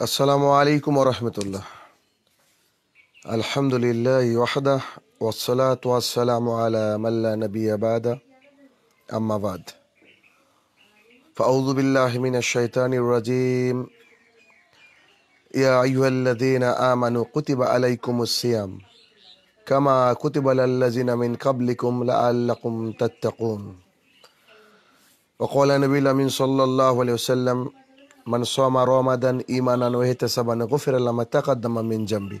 السلام عليكم ورحمة الله الحمد لله وحده والصلاة والسلام على من لا نبي بعده أما بعد فأعوذ بالله من الشيطان الرجيم يا أيها الذين آمنوا كتب عليكم الصيام كما كتب للذين من قبلكم لعلكم تتقون وقال النبي الأمين صلى الله عليه وسلم মান সোমা রমাদান ইমানান ওহেতে সাবান গফির আল্লামা তাকাদ্দামা মিন জাম্বি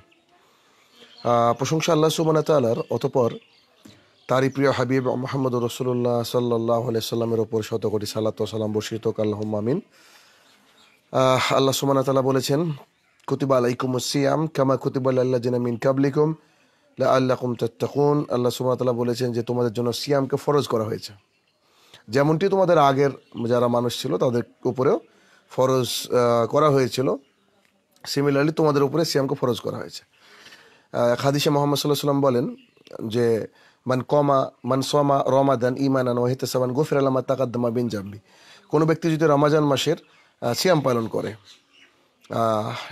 প্রশংসা আল্লাহ সুবানা তালার অতঃপর তারই প্রিয় হাবিব মোহাম্মদ রসুল্লাহ সাল্লাহ সাল্লামের ওপর শতকোটি সালাত সালাম বর্ষিত আল্লাহ মামিন আল্লাহ সুমানা তালা বলেছেন কুতিবা আলাইকুম সিয়াম কামা কুতিবা আল্লাহ জিনামিন কাবলিকুম আল্লাহকুম তাত্তাকুন আল্লাহ সুমানা তালা বলেছেন যে তোমাদের জন্য সিয়ামকে ফরজ করা হয়েছে যেমনটি তোমাদের আগের যারা মানুষ ছিল তাদের উপরেও ফরজ করা হয়েছিল সিমিলারলি তোমাদের উপরে সিয়ামকে ফরজ করা হয়েছে খাদিসে মোহাম্মদ সাল্লাহ সাল্লাম বলেন যে মান কমা মান সোমা রমাদান ইমানান ও সামান গোফির আলামা তাকাদ্দমা বিন জাম্বি কোনো ব্যক্তি যদি রমাজান মাসের সিয়াম পালন করে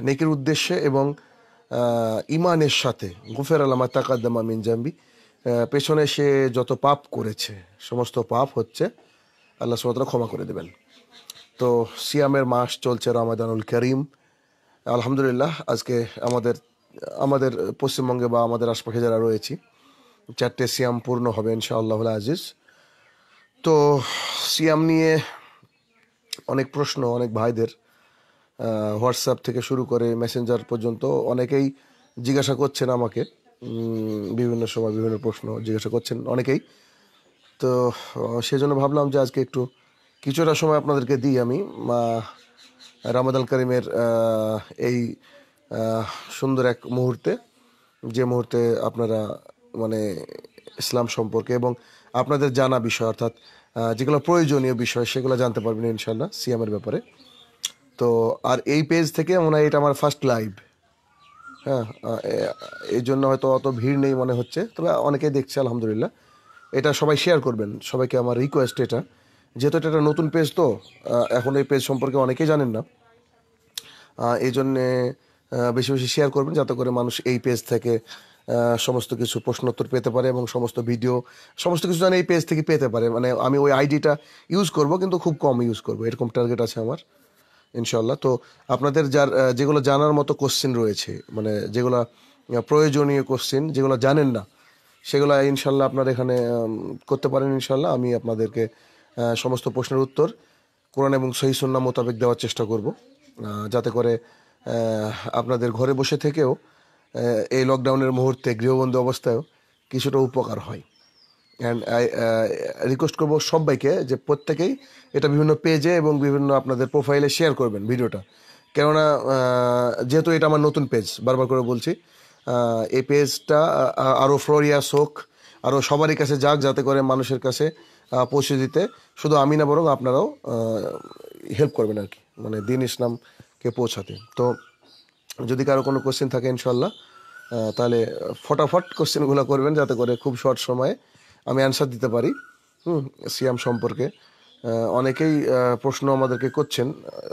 নেকির উদ্দেশ্যে এবং ইমানের সাথে গুফের আলমা তাকাদ্দমা মিন জাম্বি পেছনে সে যত পাপ করেছে সমস্ত পাপ হচ্ছে আল্লাহ সুমতলা ক্ষমা করে দেবেন তো সিয়ামের মাস চলছে রামাদানুল করিম আলহামদুলিল্লাহ আজকে আমাদের আমাদের পশ্চিমবঙ্গে বা আমাদের আশপাশে যারা রয়েছি চারটে সিয়াম পূর্ণ হবে ইনশাআল্লাহ আজিজ তো সিয়াম নিয়ে অনেক প্রশ্ন অনেক ভাইদের হোয়াটসঅ্যাপ থেকে শুরু করে মেসেঞ্জার পর্যন্ত অনেকেই জিজ্ঞাসা করছেন আমাকে বিভিন্ন সময় বিভিন্ন প্রশ্ন জিজ্ঞাসা করছেন অনেকেই তো সেজন্য ভাবলাম যে আজকে একটু কিছুটা সময় আপনাদেরকে দিই আমি রামাদাল আল করিমের এই সুন্দর এক মুহূর্তে যে মুহূর্তে আপনারা মানে ইসলাম সম্পর্কে এবং আপনাদের জানা বিষয় অর্থাৎ যেগুলো প্রয়োজনীয় বিষয় সেগুলো জানতে পারবেন ইনশাল্লাহ সিয়ামের ব্যাপারে তো আর এই পেজ থেকে মনে হয় এটা আমার ফার্স্ট লাইভ হ্যাঁ এই জন্য হয়তো অত ভিড় নেই মনে হচ্ছে তবে অনেকেই দেখছে আলহামদুলিল্লাহ এটা সবাই শেয়ার করবেন সবাইকে আমার রিকোয়েস্ট এটা যেহেতু এটা একটা নতুন পেজ তো এখন এই পেজ সম্পর্কে অনেকেই জানেন না এই জন্যে বেশি বেশি শেয়ার করবেন যাতে করে মানুষ এই পেজ থেকে সমস্ত কিছু প্রশ্নোত্তর পেতে পারে এবং সমস্ত ভিডিও সমস্ত কিছু যেন এই পেজ থেকে পেতে পারে মানে আমি ওই আইডিটা ইউজ করব কিন্তু খুব কম ইউজ করব এরকম টার্গেট আছে আমার ইনশাল্লাহ তো আপনাদের যার যেগুলো জানার মতো কোশ্চিন রয়েছে মানে যেগুলো প্রয়োজনীয় কোশ্চেন যেগুলো জানেন না সেগুলো ইনশাল্লাহ আপনার এখানে করতে পারেন ইনশাল্লাহ আমি আপনাদেরকে সমস্ত প্রশ্নের উত্তর কোরআন এবং সহি সন্না মোতাবেক দেওয়ার চেষ্টা করব যাতে করে আপনাদের ঘরে বসে থেকেও এই লকডাউনের মুহূর্তে গৃহবন্ধু অবস্থায়ও কিছুটা উপকার হয় অ্যান্ড আই রিকোয়েস্ট করবো সবাইকে যে প্রত্যেকেই এটা বিভিন্ন পেজে এবং বিভিন্ন আপনাদের প্রোফাইলে শেয়ার করবেন ভিডিওটা কেননা যেহেতু এটা আমার নতুন পেজ বারবার করে বলছি এই পেজটা আরও ফ্লোরিয়া শোক আরও সবারই কাছে যাক যাতে করে মানুষের কাছে পৌঁছে দিতে শুধু আমি না বরং আপনারাও হেল্প করবেন আর কি মানে দিন ইসলামকে পৌঁছাতে তো যদি কারো কোনো কোশ্চেন থাকে ইনশাল্লাহ তাহলে ফটাফট কোশ্চেনগুলো করবেন যাতে করে খুব শর্ট সময়ে আমি অ্যান্সার দিতে পারি হুম সিয়াম সম্পর্কে অনেকেই প্রশ্ন আমাদেরকে করছেন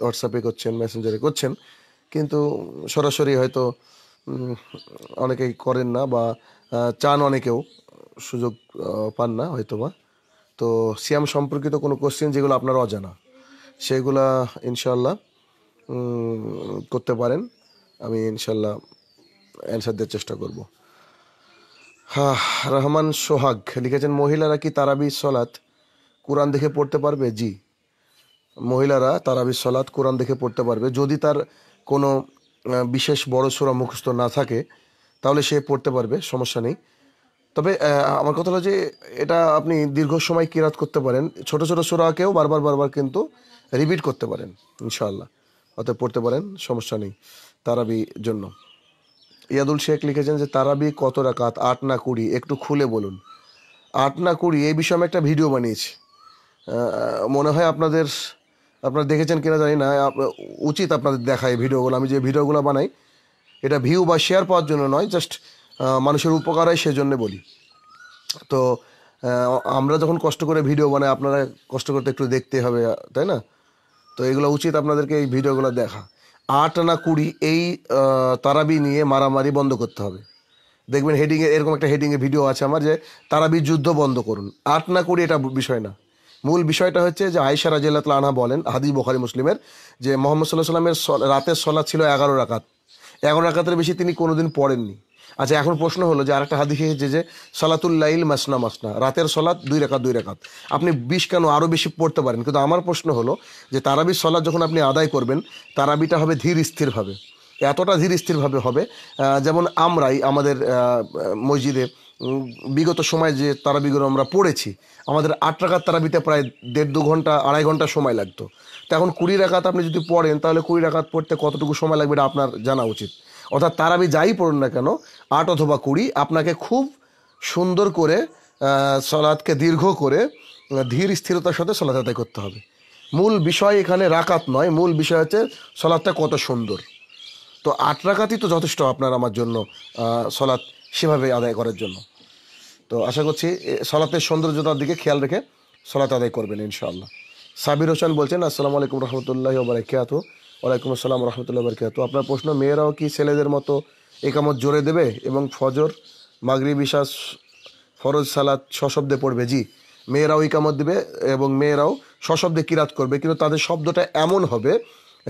হোয়াটসঅ্যাপে করছেন মেসেঞ্জারে করছেন কিন্তু সরাসরি হয়তো অনেকেই করেন না বা চান অনেকেও সুযোগ পান না হয়তো বা তো সিয়াম সম্পর্কিত কোনো কোশ্চেন যেগুলো আপনার অজানা সেগুলা ইনশাল্লাহ করতে পারেন আমি ইনশাল্লাহ অ্যান্সার দেওয়ার চেষ্টা করব হ্যাঁ রহমান সোহাগ লিখেছেন মহিলারা কি তারাবি সলাত কোরআন দেখে পড়তে পারবে জি মহিলারা তারাবি সলাত কোরআন দেখে পড়তে পারবে যদি তার কোনো বিশেষ বড় মুখস্থ না থাকে তাহলে সে পড়তে পারবে সমস্যা নেই তবে আমার কথা হলো যে এটা আপনি দীর্ঘ সময় কিরাত করতে পারেন ছোট ছোট সুরাকেও বারবার বারবার কিন্তু রিপিট করতে পারেন ইনশাআল্লাহ অতএব পড়তে পারেন সমস্যা নেই তারাবি জন্য ইয়াদুল শেখ লিখেছেন যে তারাবি কত রাকাত আট না কুড়ি একটু খুলে বলুন আট না কুড়ি এই বিষয়ে আমি একটা ভিডিও বানিয়েছি মনে হয় আপনাদের আপনারা দেখেছেন কিনা জানি না উচিত আপনাদের দেখায় ভিডিওগুলো আমি যে ভিডিওগুলো বানাই এটা ভিউ বা শেয়ার পাওয়ার জন্য নয় জাস্ট মানুষের উপকার হয় সেজন্য বলি তো আমরা যখন কষ্ট করে ভিডিও বানাই আপনারা কষ্ট করতে একটু দেখতে হবে তাই না তো এগুলো উচিত আপনাদেরকে এই ভিডিওগুলো দেখা আট না কুড়ি এই তারাবি নিয়ে মারামারি বন্ধ করতে হবে দেখবেন হেডিংয়ে এরকম একটা হেডিংয়ে ভিডিও আছে আমার যে তারাবি যুদ্ধ বন্ধ করুন আট না কুড়ি এটা বিষয় না মূল বিষয়টা হচ্ছে যে আয়সা রাজিয়াল আনহা বলেন হাদি বখারি মুসলিমের যে মোহাম্মদ সাল্লাহ সাল্লামের রাতের সলা ছিল এগারো রাকাত এগারো রাকাতের বেশি তিনি কোনোদিন পড়েননি আচ্ছা এখন প্রশ্ন হলো যে আরেকটা হাদিস এসেছে যে সলাতুল্লাইল মাসনা মাসনা রাতের সলাত দুই রেখাত দুই রেখাত আপনি বিশ কেন আরও বেশি পড়তে পারেন কিন্তু আমার প্রশ্ন হলো যে তারাবির সলাদ যখন আপনি আদায় করবেন তারাবিটা হবে ধীর স্থিরভাবে এতটা ধীর স্থিরভাবে হবে যেমন আমরাই আমাদের মসজিদে বিগত সময় যে তারাবিগুলো আমরা পড়েছি আমাদের আট রাখার তারাবিতে প্রায় দেড় দু ঘন্টা আড়াই ঘন্টা সময় লাগতো তো এখন কুড়ি রাখাত আপনি যদি পড়েন তাহলে কুড়ি রাখাত পড়তে কতটুকু সময় লাগবে এটা আপনার জানা উচিত অর্থাৎ তার আমি যাই পড়ুন না কেন আট অথবা কুড়ি আপনাকে খুব সুন্দর করে সলাদকে দীর্ঘ করে ধীর স্থিরতার সাথে সলাদ আদায় করতে হবে মূল বিষয় এখানে রাকাত নয় মূল বিষয় হচ্ছে সলাদটা কত সুন্দর তো আট রাকাতই তো যথেষ্ট আপনার আমার জন্য সলাদ সেভাবে আদায় করার জন্য তো আশা করছি সলাতের সৌন্দর্যতার দিকে খেয়াল রেখে সলাত আদায় করবেন ইনশাআল্লাহ সাবির হোসেন বলছেন আসসালামু আলাইকুম রহমতুল্লাহ বারাকাতু ওয়ালাইকুম আসসালাম রহমতুল্লাহ বরকাত আপনার প্রশ্ন মেয়েরাও কি ছেলেদের মতো একামত জোরে দেবে এবং ফজর মাগরি বিশ্বাস ফরজ সালাদ সশব্দে পড়বে জি মেয়েরাও ইকামত দেবে এবং মেয়েরাও সশব্দে কিরাত করবে কিন্তু তাদের শব্দটা এমন হবে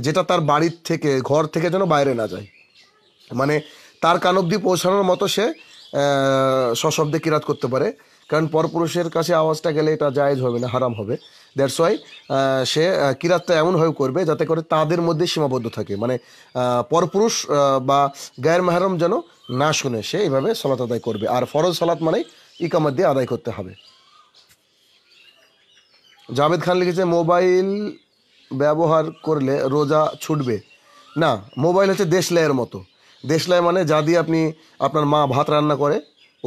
যেটা তার বাড়ির থেকে ঘর থেকে যেন বাইরে না যায় মানে তার কান অবধি পৌঁছানোর মতো সে সশব্দে কিরাত করতে পারে কারণ পরপুরুষের কাছে আওয়াজটা গেলে এটা জায়েজ হবে না হারাম হবে দ্যাটস ওয়াই সে কিরাতটা এমনভাবে করবে যাতে করে তাদের মধ্যে সীমাবদ্ধ থাকে মানে পরপুরুষ বা গায়ের মাহরম যেন না শুনে সে এইভাবে সলাত আদায় করবে আর ফরজ সলাত মানে ইকামত দিয়ে আদায় করতে হবে জাভেদ খান লিখেছে মোবাইল ব্যবহার করলে রোজা ছুটবে না মোবাইল হচ্ছে দেশলাইয়ের মতো দেশলাই মানে যা দিয়ে আপনি আপনার মা ভাত রান্না করে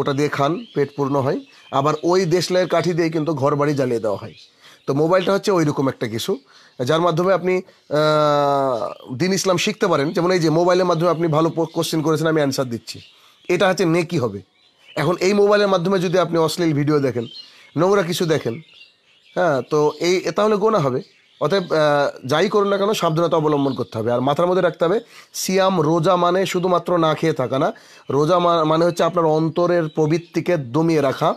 ওটা দিয়ে খান পেট পূর্ণ হয় আবার ওই দেশলাইয়ের কাঠি দিয়ে কিন্তু ঘর বাড়ি জ্বালিয়ে দেওয়া হয় তো মোবাইলটা হচ্ছে ওই রকম একটা কিছু যার মাধ্যমে আপনি দিন ইসলাম শিখতে পারেন যেমন এই যে মোবাইলের মাধ্যমে আপনি ভালো কোশ্চেন করেছেন আমি অ্যান্সার দিচ্ছি এটা হচ্ছে নেকি হবে এখন এই মোবাইলের মাধ্যমে যদি আপনি অশ্লীল ভিডিও দেখেন নোংরা কিছু দেখেন হ্যাঁ তো এই তাহলে গোনা হবে অতএব যাই করুন না কেন সাবধানতা অবলম্বন করতে হবে আর মাথার মধ্যে রাখতে হবে সিয়াম রোজা মানে শুধুমাত্র না খেয়ে থাকা না রোজা মানে হচ্ছে আপনার অন্তরের প্রবৃত্তিকে দমিয়ে রাখা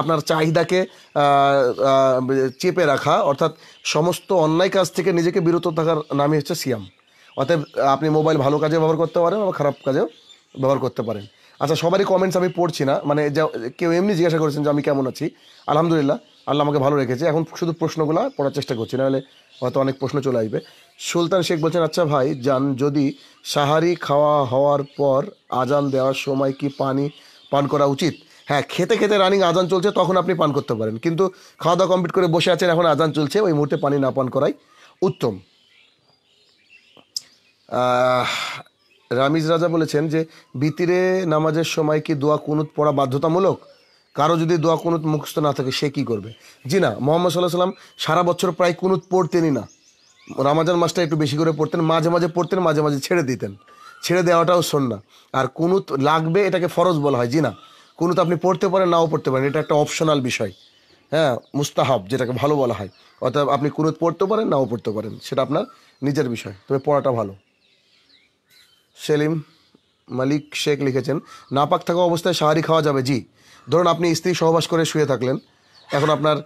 আপনার চাহিদাকে চেপে রাখা অর্থাৎ সমস্ত অন্যায় কাজ থেকে নিজেকে বিরত থাকার নামই হচ্ছে সিয়াম অতএব আপনি মোবাইল ভালো কাজে ব্যবহার করতে পারেন আবার খারাপ কাজেও ব্যবহার করতে পারেন আচ্ছা সবারই কমেন্টস আমি পড়ছি না মানে যা কেউ এমনি জিজ্ঞাসা করেছেন যে আমি কেমন আছি আলহামদুলিল্লাহ আল্লাহ আমাকে ভালো রেখেছে এখন শুধু প্রশ্নগুলো পড়ার চেষ্টা করছি নাহলে হয়তো অনেক প্রশ্ন চলে আসবে সুলতান শেখ বলছেন আচ্ছা ভাই যান যদি সাহারি খাওয়া হওয়ার পর আজান দেওয়ার সময় কি পানি পান করা উচিত হ্যাঁ খেতে খেতে রানিং আজান চলছে তখন আপনি পান করতে পারেন কিন্তু খাওয়া দাওয়া কমপ্লিট করে বসে আছেন এখন আজান চলছে ওই মুহূর্তে পানি না পান করাই উত্তম রামিজ রাজা বলেছেন যে বিতিরে নামাজের সময় কি দোয়া কুনুত পড়া বাধ্যতামূলক কারো যদি দোয়া কুনুত মুখস্থ না থাকে সে কি করবে জি না মোহাম্মদ সাল্লাহ সাল্লাম সারা বছর প্রায় কুনুত পড়তেনই না রামাজান মাসটা একটু বেশি করে পড়তেন মাঝে মাঝে পড়তেন মাঝে মাঝে ছেড়ে দিতেন ছেড়ে দেওয়াটাও না আর কুনুত লাগবে এটাকে ফরজ বলা হয় জি না কুনুত আপনি পড়তে পারেন নাও পড়তে পারেন এটা একটা অপশনাল বিষয় হ্যাঁ মুস্তাহাব যেটাকে ভালো বলা হয় অর্থাৎ আপনি কুনুত পড়তে পারেন নাও পড়তে পারেন সেটা আপনার নিজের বিষয় তবে পড়াটা ভালো সেলিম মালিক শেখ লিখেছেন নাপাক থাকা অবস্থায় সাহারি খাওয়া যাবে জি ধরুন আপনি স্ত্রী সহবাস করে শুয়ে থাকলেন এখন আপনার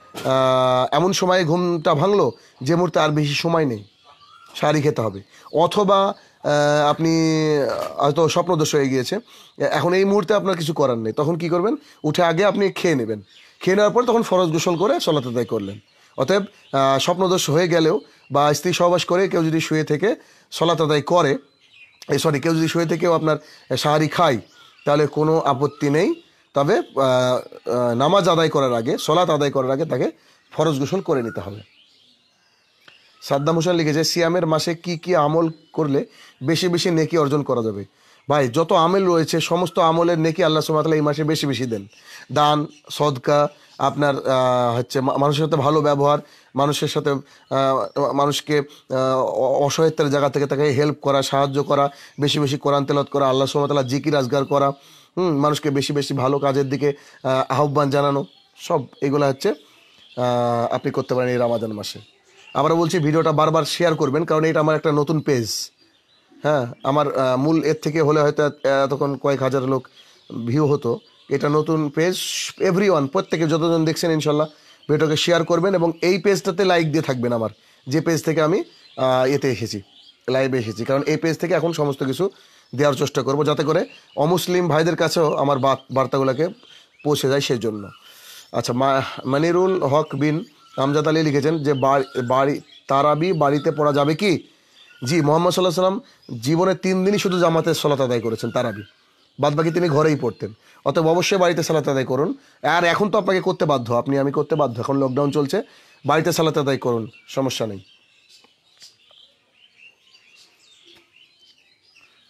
এমন সময়ে ঘুমটা ভাঙলো যে মুহূর্তে আর বেশি সময় নেই শাড়ি খেতে হবে অথবা আপনি হয়তো স্বপ্নদোষ হয়ে গিয়েছে এখন এই মুহূর্তে আপনার কিছু করার নেই তখন কি করবেন উঠে আগে আপনি খেয়ে নেবেন খেয়ে নেওয়ার পর তখন ফরজ গোসল করে চলাতে করলেন অতএব স্বপ্নদোষ হয়ে গেলেও বা স্ত্রী সহবাস করে কেউ যদি শুয়ে থেকে সলাত আদায় করে সরি কেউ যদি শুয়ে থেকেও আপনার সাহারি খায় তাহলে কোনো আপত্তি নেই তবে নামাজ আদায় করার আগে সলাত আদায় করার আগে তাকে ফরজ গোসল করে নিতে হবে সাদ্দাম হোসেন লিখেছে সিয়ামের মাসে কি কি আমল করলে বেশি বেশি নেকি অর্জন করা যাবে ভাই যত আমেল রয়েছে সমস্ত আমলের নেকি আল্লাহ সুমাতালা এই মাসে বেশি বেশি দেন দান সদকা আপনার হচ্ছে মানুষের সাথে ভালো ব্যবহার মানুষের সাথে মানুষকে অসহায়তার জায়গা থেকে তাকে হেল্প করা সাহায্য করা বেশি বেশি কোরআন তেলত করা আল্লাহ সুমাতলা জিকির আজগার করা হুম মানুষকে বেশি বেশি ভালো কাজের দিকে আহ্বান জানানো সব এগুলো হচ্ছে আপনি করতে পারেন এই রামাজান মাসে আবারও বলছি ভিডিওটা বারবার শেয়ার করবেন কারণ এটা আমার একটা নতুন পেজ হ্যাঁ আমার মূল এর থেকে হলে হয়তো এতক্ষণ কয়েক হাজার লোক ভিউ হতো এটা নতুন পেজ এভরি ওয়ান প্রত্যেকে যতজন দেখছেন ইনশাল্লাহ ভিডিওকে শেয়ার করবেন এবং এই পেজটাতে লাইক দিয়ে থাকবেন আমার যে পেজ থেকে আমি এতে এসেছি লাইভে এসেছি কারণ এই পেজ থেকে এখন সমস্ত কিছু দেওয়ার চেষ্টা করব যাতে করে অমুসলিম ভাইদের কাছেও আমার বার্তাগুলোকে পৌঁছে যায় সেই জন্য আচ্ছা মানিরুল হক বিন আমজাদ আলী লিখেছেন যে বাড়ি তারাবি বাড়িতে পড়া যাবে কি জি মোহাম্মদ সাল্লাহ সাল্লাম জীবনে তিন দিনই শুধু জামাতের সলাত আদায় করেছেন তারাবি বাদবাকি তিনি ঘরেই পড়তেন অতএব অবশ্যই বাড়িতে সালাত আদায় করুন আর এখন তো আপনাকে করতে বাধ্য আপনি আমি করতে বাধ্য এখন লকডাউন চলছে বাড়িতে সালাত আদায় করুন সমস্যা নেই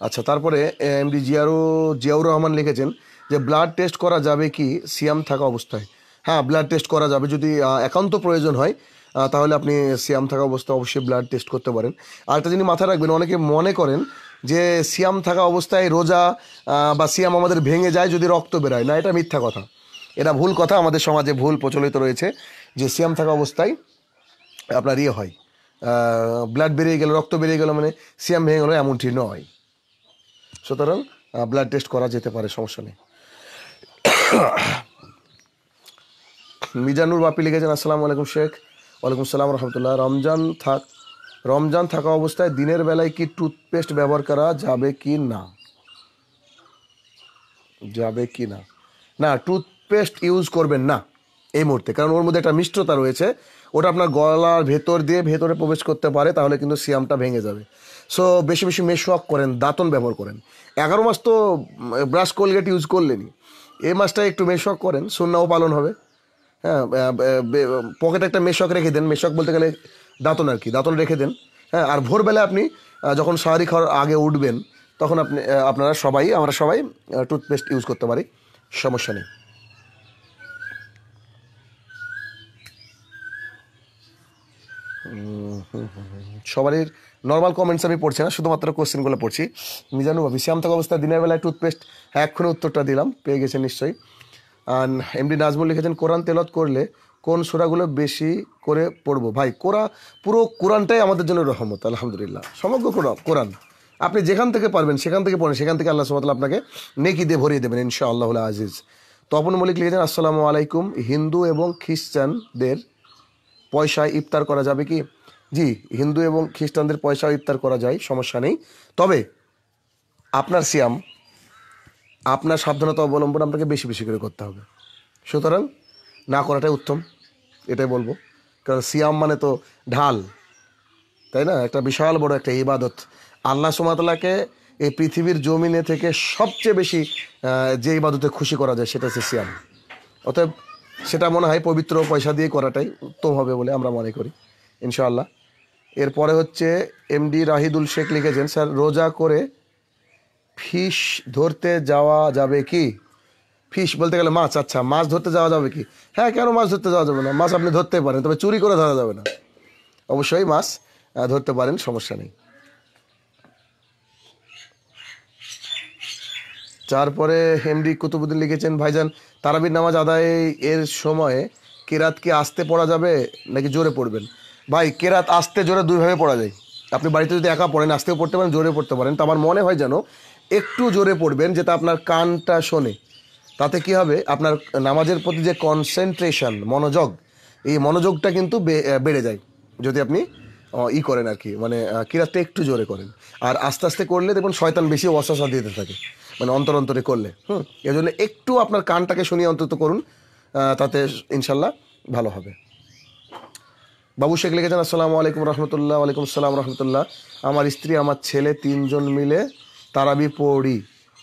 আচ্ছা তারপরে এমডি জিয়ারু জিয়াউর রহমান লিখেছেন যে ব্লাড টেস্ট করা যাবে কি সিয়াম থাকা অবস্থায় হ্যাঁ ব্লাড টেস্ট করা যাবে যদি একান্ত প্রয়োজন হয় তাহলে আপনি সিয়াম থাকা অবস্থায় অবশ্যই ব্লাড টেস্ট করতে পারেন আর একটা জিনিস মাথায় রাখবেন অনেকে মনে করেন যে সিয়াম থাকা অবস্থায় রোজা বা সিয়াম আমাদের ভেঙে যায় যদি রক্ত বেরোয় না এটা মিথ্যা কথা এটা ভুল কথা আমাদের সমাজে ভুল প্রচলিত রয়েছে যে সিয়াম থাকা অবস্থায় আপনার ইয়ে হয় ব্লাড বেরিয়ে গেল রক্ত বেরিয়ে গেল মানে সিয়াম ভেঙে গেলো এমনটি নয় সুতরাং ব্লাড টেস্ট করা যেতে পারে সমস্যা নেই মিজানুর বাপি লিখেছেন আসসালামু আলাইকুম শেখ ওয়ালাইকুম সালাম রহমতুল্লাহ রমজান থাক রমজান থাকা অবস্থায় দিনের বেলায় কি টুথপেস্ট ব্যবহার করা যাবে কি না যাবে কি না না টুথপেস্ট ইউজ করবেন না এই মুহূর্তে কারণ ওর মধ্যে একটা মিষ্টতা রয়েছে ওটা আপনার গলার ভেতর দিয়ে ভেতরে প্রবেশ করতে পারে তাহলে কিন্তু সিয়ামটা ভেঙে যাবে সো বেশি বেশি মেশওয়াক করেন দাঁতন ব্যবহার করেন এগারো মাস তো ব্রাশ কোলগেট ইউজ করলেনি এই মাসটা একটু মেশওয়াক করেন সুন্নাও পালন হবে হ্যাঁ পকেটে একটা মেশক রেখে দেন মেশক বলতে গেলে দাঁতন আর কি দাঁতন রেখে দেন হ্যাঁ আর ভোরবেলা আপনি যখন সাহারি খাওয়ার আগে উঠবেন তখন আপনি আপনারা সবাই আমরা সবাই টুথপেস্ট ইউজ করতে পারি সমস্যা নেই সবারই নর্মাল কমেন্টস আমি পড়ছি না শুধুমাত্র কোশ্চেনগুলো পড়ছি মিজানু ভাবি শ্যাম থাকা অবস্থা দিনের বেলায় টুথপেস্ট এক্ষুনি উত্তরটা দিলাম পেয়ে গেছেন নিশ্চয়ই আর এমডি নাজমুল লিখেছেন কোরআন তেলত করলে কোন সুরাগুলো বেশি করে পড়বো ভাই কোরা পুরো কোরআনটাই আমাদের জন্য রহমত আলহামদুলিল্লাহ সমগ্র কোরআন আপনি যেখান থেকে পারবেন সেখান থেকে পড়েন সেখান থেকে আল্লাহ সুমতলা আপনাকে নেকি দিয়ে ভরিয়ে দেবেন ইনশা আল্লাহ আজিজ তপন মলিক লিখেছেন আসসালামু আলাইকুম হিন্দু এবং খ্রিস্টানদের পয়সায় ইফতার করা যাবে কি জি হিন্দু এবং খ্রিস্টানদের পয়সাও ইফতার করা যায় সমস্যা নেই তবে আপনার সিয়াম আপনার সাবধানতা অবলম্বন আপনাকে বেশি বেশি করে করতে হবে সুতরাং না করাটাই উত্তম এটাই বলবো কারণ সিয়াম মানে তো ঢাল তাই না একটা বিশাল বড় একটা ইবাদত আল্লাহ সুমাতলাকে এই পৃথিবীর জমিনে থেকে সবচেয়ে বেশি যে ইবাদতে খুশি করা যায় সেটা হচ্ছে সিয়াম অতএব সেটা মনে হয় পবিত্র পয়সা দিয়ে করাটাই উত্তম হবে বলে আমরা মনে করি ইনশাল্লাহ এরপরে হচ্ছে এমডি রাহিদুল শেখ লিখেছেন স্যার রোজা করে ফিশ ধরতে যাওয়া যাবে কি ফিশ বলতে গেলে মাছ আচ্ছা মাছ ধরতে যাওয়া যাবে কি হ্যাঁ কেন মাছ ধরতে যাওয়া যাবে না মাছ আপনি ধরতে পারেন তবে চুরি করে ধরা যাবে না অবশ্যই মাছ ধরতে পারেন সমস্যা নেই তারপরে হেমডি কুতুবুদ্দিন লিখেছেন ভাইজান তারাবির নামাজ আদায় এর সময়ে কেরাত কি আসতে পড়া যাবে নাকি জোরে পড়বেন ভাই কেরাত আসতে জোরে দুইভাবে পড়া যায় আপনি বাড়িতে যদি একা পড়েন আসতেও পড়তে পারেন জোরে পড়তে পারেন তো আমার মনে হয় যেন একটু জোরে পড়বেন যেটা আপনার কানটা শোনে তাতে কি হবে আপনার নামাজের প্রতি যে কনসেন্ট্রেশন মনোযোগ এই মনোযোগটা কিন্তু বেড়ে যায় যদি আপনি ই করেন আর কি মানে কিরাতটা একটু জোরে করেন আর আস্তে আস্তে করলে দেখুন শয়তান বেশি অশ্বাসা দিতে থাকে মানে অন্তর অন্তরে করলে হুম এজন্য একটু আপনার কানটাকে শুনিয়ে অন্তত করুন তাতে ইনশাল্লাহ ভালো হবে বাবু শেখ লিখেছেন আসসালামু আলাইকুম রহমতুল্লাহ আলাইকুম সালাম রহমতুল্লাহ আমার স্ত্রী আমার ছেলে তিনজন মিলে তারাবি পড়ি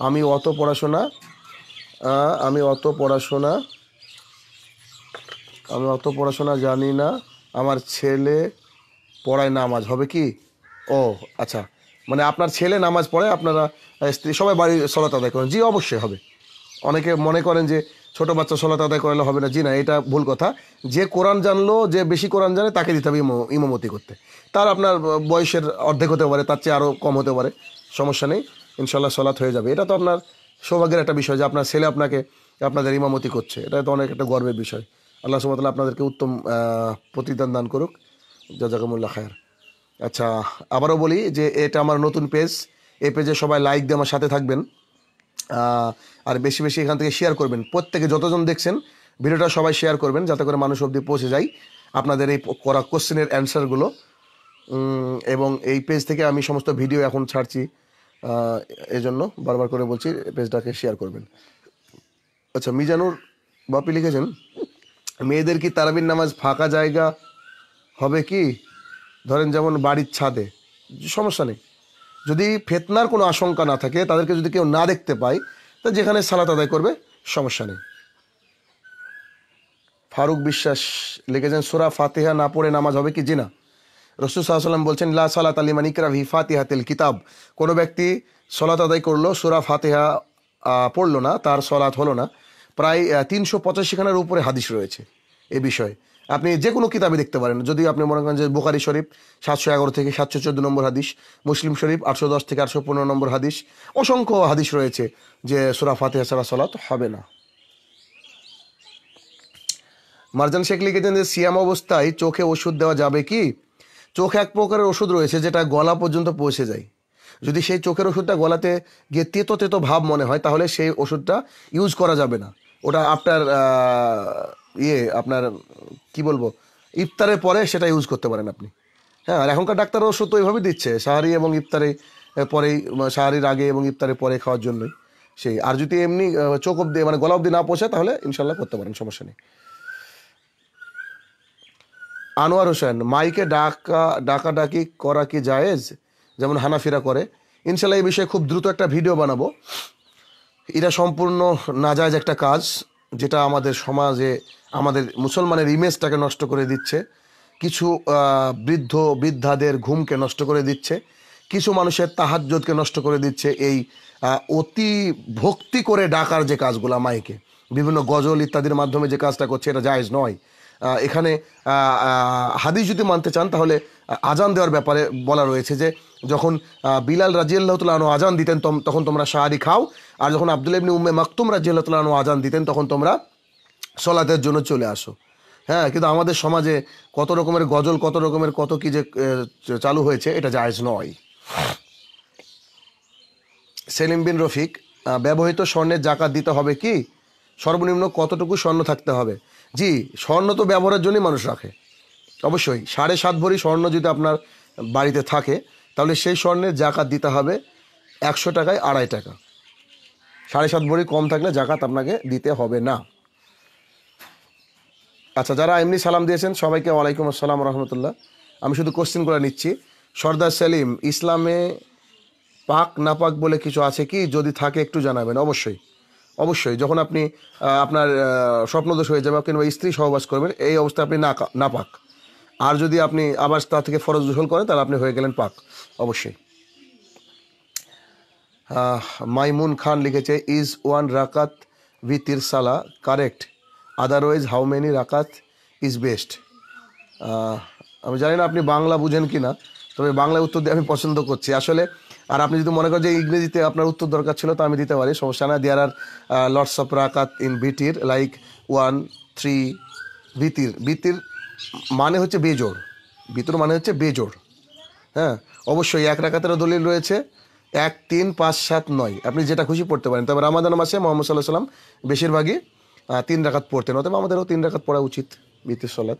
আমি অত পড়াশোনা আমি অত পড়াশোনা আমি অত পড়াশোনা জানি না আমার ছেলে পড়ায় নামাজ হবে কি ও আচ্ছা মানে আপনার ছেলে নামাজ পড়ে আপনারা স্ত্রী সবাই বাড়ি সলাত আদায় করেন জি অবশ্যই হবে অনেকে মনে করেন যে ছোট বাচ্চা সলাত আদায় করালে হবে না জি না এটা ভুল কথা যে কোরআন জানলো যে বেশি কোরআন জানে তাকে দিতে হবে ইমামতি করতে তার আপনার বয়সের অর্ধেক হতে পারে তার চেয়ে আরও কম হতে পারে সমস্যা নেই ইনশাল্লাহ সলাৎ হয়ে যাবে এটা তো আপনার সৌভাগ্যের একটা বিষয় যে আপনার ছেলে আপনাকে আপনাদের ইমামতি করছে এটা তো অনেক একটা গর্বের বিষয় আল্লাহ সুমতাল্লাহ আপনাদেরকে উত্তম প্রতিদান দান করুক জাজাকুমুল্লা খায়ের আচ্ছা আবারও বলি যে এটা আমার নতুন পেজ এই পেজে সবাই লাইক দিয়ে আমার সাথে থাকবেন আর বেশি বেশি এখান থেকে শেয়ার করবেন প্রত্যেকে যতজন দেখছেন ভিডিওটা সবাই শেয়ার করবেন যাতে করে মানুষ অবধি পৌঁছে যায় আপনাদের এই করা কোশ্চেনের অ্যান্সারগুলো এবং এই পেজ থেকে আমি সমস্ত ভিডিও এখন ছাড়ছি এজন্য বারবার করে বলছি পেজটাকে শেয়ার করবেন আচ্ছা মিজানুর বাপি লিখেছেন মেয়েদের কি তারাবির নামাজ ফাঁকা জায়গা হবে কি ধরেন যেমন বাড়ির ছাদে সমস্যা নেই যদি ফেতনার কোনো আশঙ্কা না থাকে তাদেরকে যদি কেউ না দেখতে পায় তা যেখানে সালাত আদায় করবে সমস্যা নেই ফারুক বিশ্বাস লিখেছেন সুরা ফাতিহা না পড়ে নামাজ হবে কি জিনা রসুল সাল্লাম বলছেন লা সালাত আলী মানিক ভি ফাতিহা তেল কিতাব কোনো ব্যক্তি সলাত আদায় করলো সুরা ফাতেহা পড়লো না তার সলাৎ হলো না প্রায় তিনশো পঁচাশি উপরে হাদিস রয়েছে এ বিষয়ে আপনি যে কোনো কিতাবে দেখতে পারেন যদি আপনি মনে করেন যে বোকারি শরীফ সাতশো এগারো থেকে সাতশো চোদ্দো নম্বর হাদিস মুসলিম শরীফ আটশো দশ থেকে আটশো পনেরো নম্বর হাদিস অসংখ্য হাদিস রয়েছে যে সুরা ফাতেহা সারা সলাত হবে না মার্জান শেখ লিখেছেন যে সিয়াম অবস্থায় চোখে ওষুধ দেওয়া যাবে কি চোখে এক প্রকারের ওষুধ রয়েছে যেটা গলা পর্যন্ত পৌঁছে যায় যদি সেই চোখের ওষুধটা গলাতে গিয়ে তেতো তেতো ভাব মনে হয় তাহলে সেই ওষুধটা ইউজ করা যাবে না ওটা আফটার ইয়ে আপনার কি বলবো ইফতারের পরে সেটা ইউজ করতে পারেন আপনি হ্যাঁ আর এখনকার ডাক্তার ওষুধ তো এইভাবেই দিচ্ছে সাহারি এবং ইফতারে পরেই সাহারির আগে এবং ইফতারের পরে খাওয়ার জন্যই সেই আর যদি এমনি চোখ অব্দি মানে গলা অব্দি না পোষে তাহলে ইনশাল্লাহ করতে পারেন সমস্যা নেই আনোয়ার হোসেন মাইকে ডাকা ডাকাডাকি করা কি জায়েজ যেমন হানাফিরা করে ইনশাল্লাহ এই বিষয়ে খুব দ্রুত একটা ভিডিও বানাবো এটা সম্পূর্ণ নাজায়জ একটা কাজ যেটা আমাদের সমাজে আমাদের মুসলমানের ইমেজটাকে নষ্ট করে দিচ্ছে কিছু বৃদ্ধ বৃদ্ধাদের ঘুমকে নষ্ট করে দিচ্ছে কিছু মানুষের তাহাজ্যোতকে নষ্ট করে দিচ্ছে এই অতি ভক্তি করে ডাকার যে কাজগুলো মাইকে বিভিন্ন গজল ইত্যাদির মাধ্যমে যে কাজটা করছে এটা জায়জ নয় এখানে হাদিস যদি মানতে চান তাহলে আজান দেওয়ার ব্যাপারে বলা রয়েছে যে যখন বিলাল রাজিয়াল্লাহতুল্লাহনু আজান দিতেন তখন তোমরা সাহারি খাও আর যখন আবদুল ইবনি উম্মে মাকতুম রাজিয়াল্লাহতুল্লাহনু আজান দিতেন তখন তোমরা সলাতের জন্য চলে আসো হ্যাঁ কিন্তু আমাদের সমাজে কত রকমের গজল কত রকমের কত কি যে চালু হয়েছে এটা জায়জ নয় সেলিম বিন রফিক ব্যবহৃত স্বর্ণের জাকাত দিতে হবে কি সর্বনিম্ন কতটুকু স্বর্ণ থাকতে হবে জি স্বর্ণ তো ব্যবহারের জন্যই মানুষ রাখে অবশ্যই সাড়ে সাত ভরি স্বর্ণ যদি আপনার বাড়িতে থাকে তাহলে সেই স্বর্ণের জাকাত দিতে হবে একশো টাকায় আড়াই টাকা সাড়ে সাত ভরি কম থাকলে জাকাত আপনাকে দিতে হবে না আচ্ছা যারা এমনি সালাম দিয়েছেন সবাইকে ওয়ালাইকুম আসসালাম রহমতুল্লাহ আমি শুধু কোশ্চেন করে নিচ্ছি সর্দার সেলিম ইসলামে পাক নাপাক বলে কিছু আছে কি যদি থাকে একটু জানাবেন অবশ্যই অবশ্যই যখন আপনি আপনার স্বপ্নদোষ হয়ে যাবে কিংবা স্ত্রী সহবাস করবেন এই অবস্থায় আপনি না নাপাক আর যদি আপনি আবার তা থেকে ফরজ গোসল করেন তাহলে আপনি হয়ে গেলেন পাক অবশ্যই মাইমুন খান লিখেছে is one rakat with salah correct otherwise how many rakat is best আমি জানি না আপনি বাংলা বুঝেন কি না তবে বাংলায় উত্তর দিয়ে আমি পছন্দ করছি আসলে আর আপনি যদি মনে করেন যে ইংরেজিতে আপনার উত্তর দরকার ছিল তো আমি দিতে পারি সমস্যা না there are lords of rakat in witr like one three বিতির বিতির মানে হচ্ছে বেজোড় বিতর মানে হচ্ছে বেজোড় হ্যাঁ অবশ্যই এক রাকাতেরও দলিল রয়েছে এক তিন পাঁচ সাত নয় আপনি যেটা খুশি পড়তে পারেন তবে রামাদান মাসে মোহাম্মদ সাল্লাহ সাল্লাম বেশিরভাগই তিন রাখাত পড়তেন অথবা আমাদেরও তিন রাখাত পড়া উচিত বিতির সলাত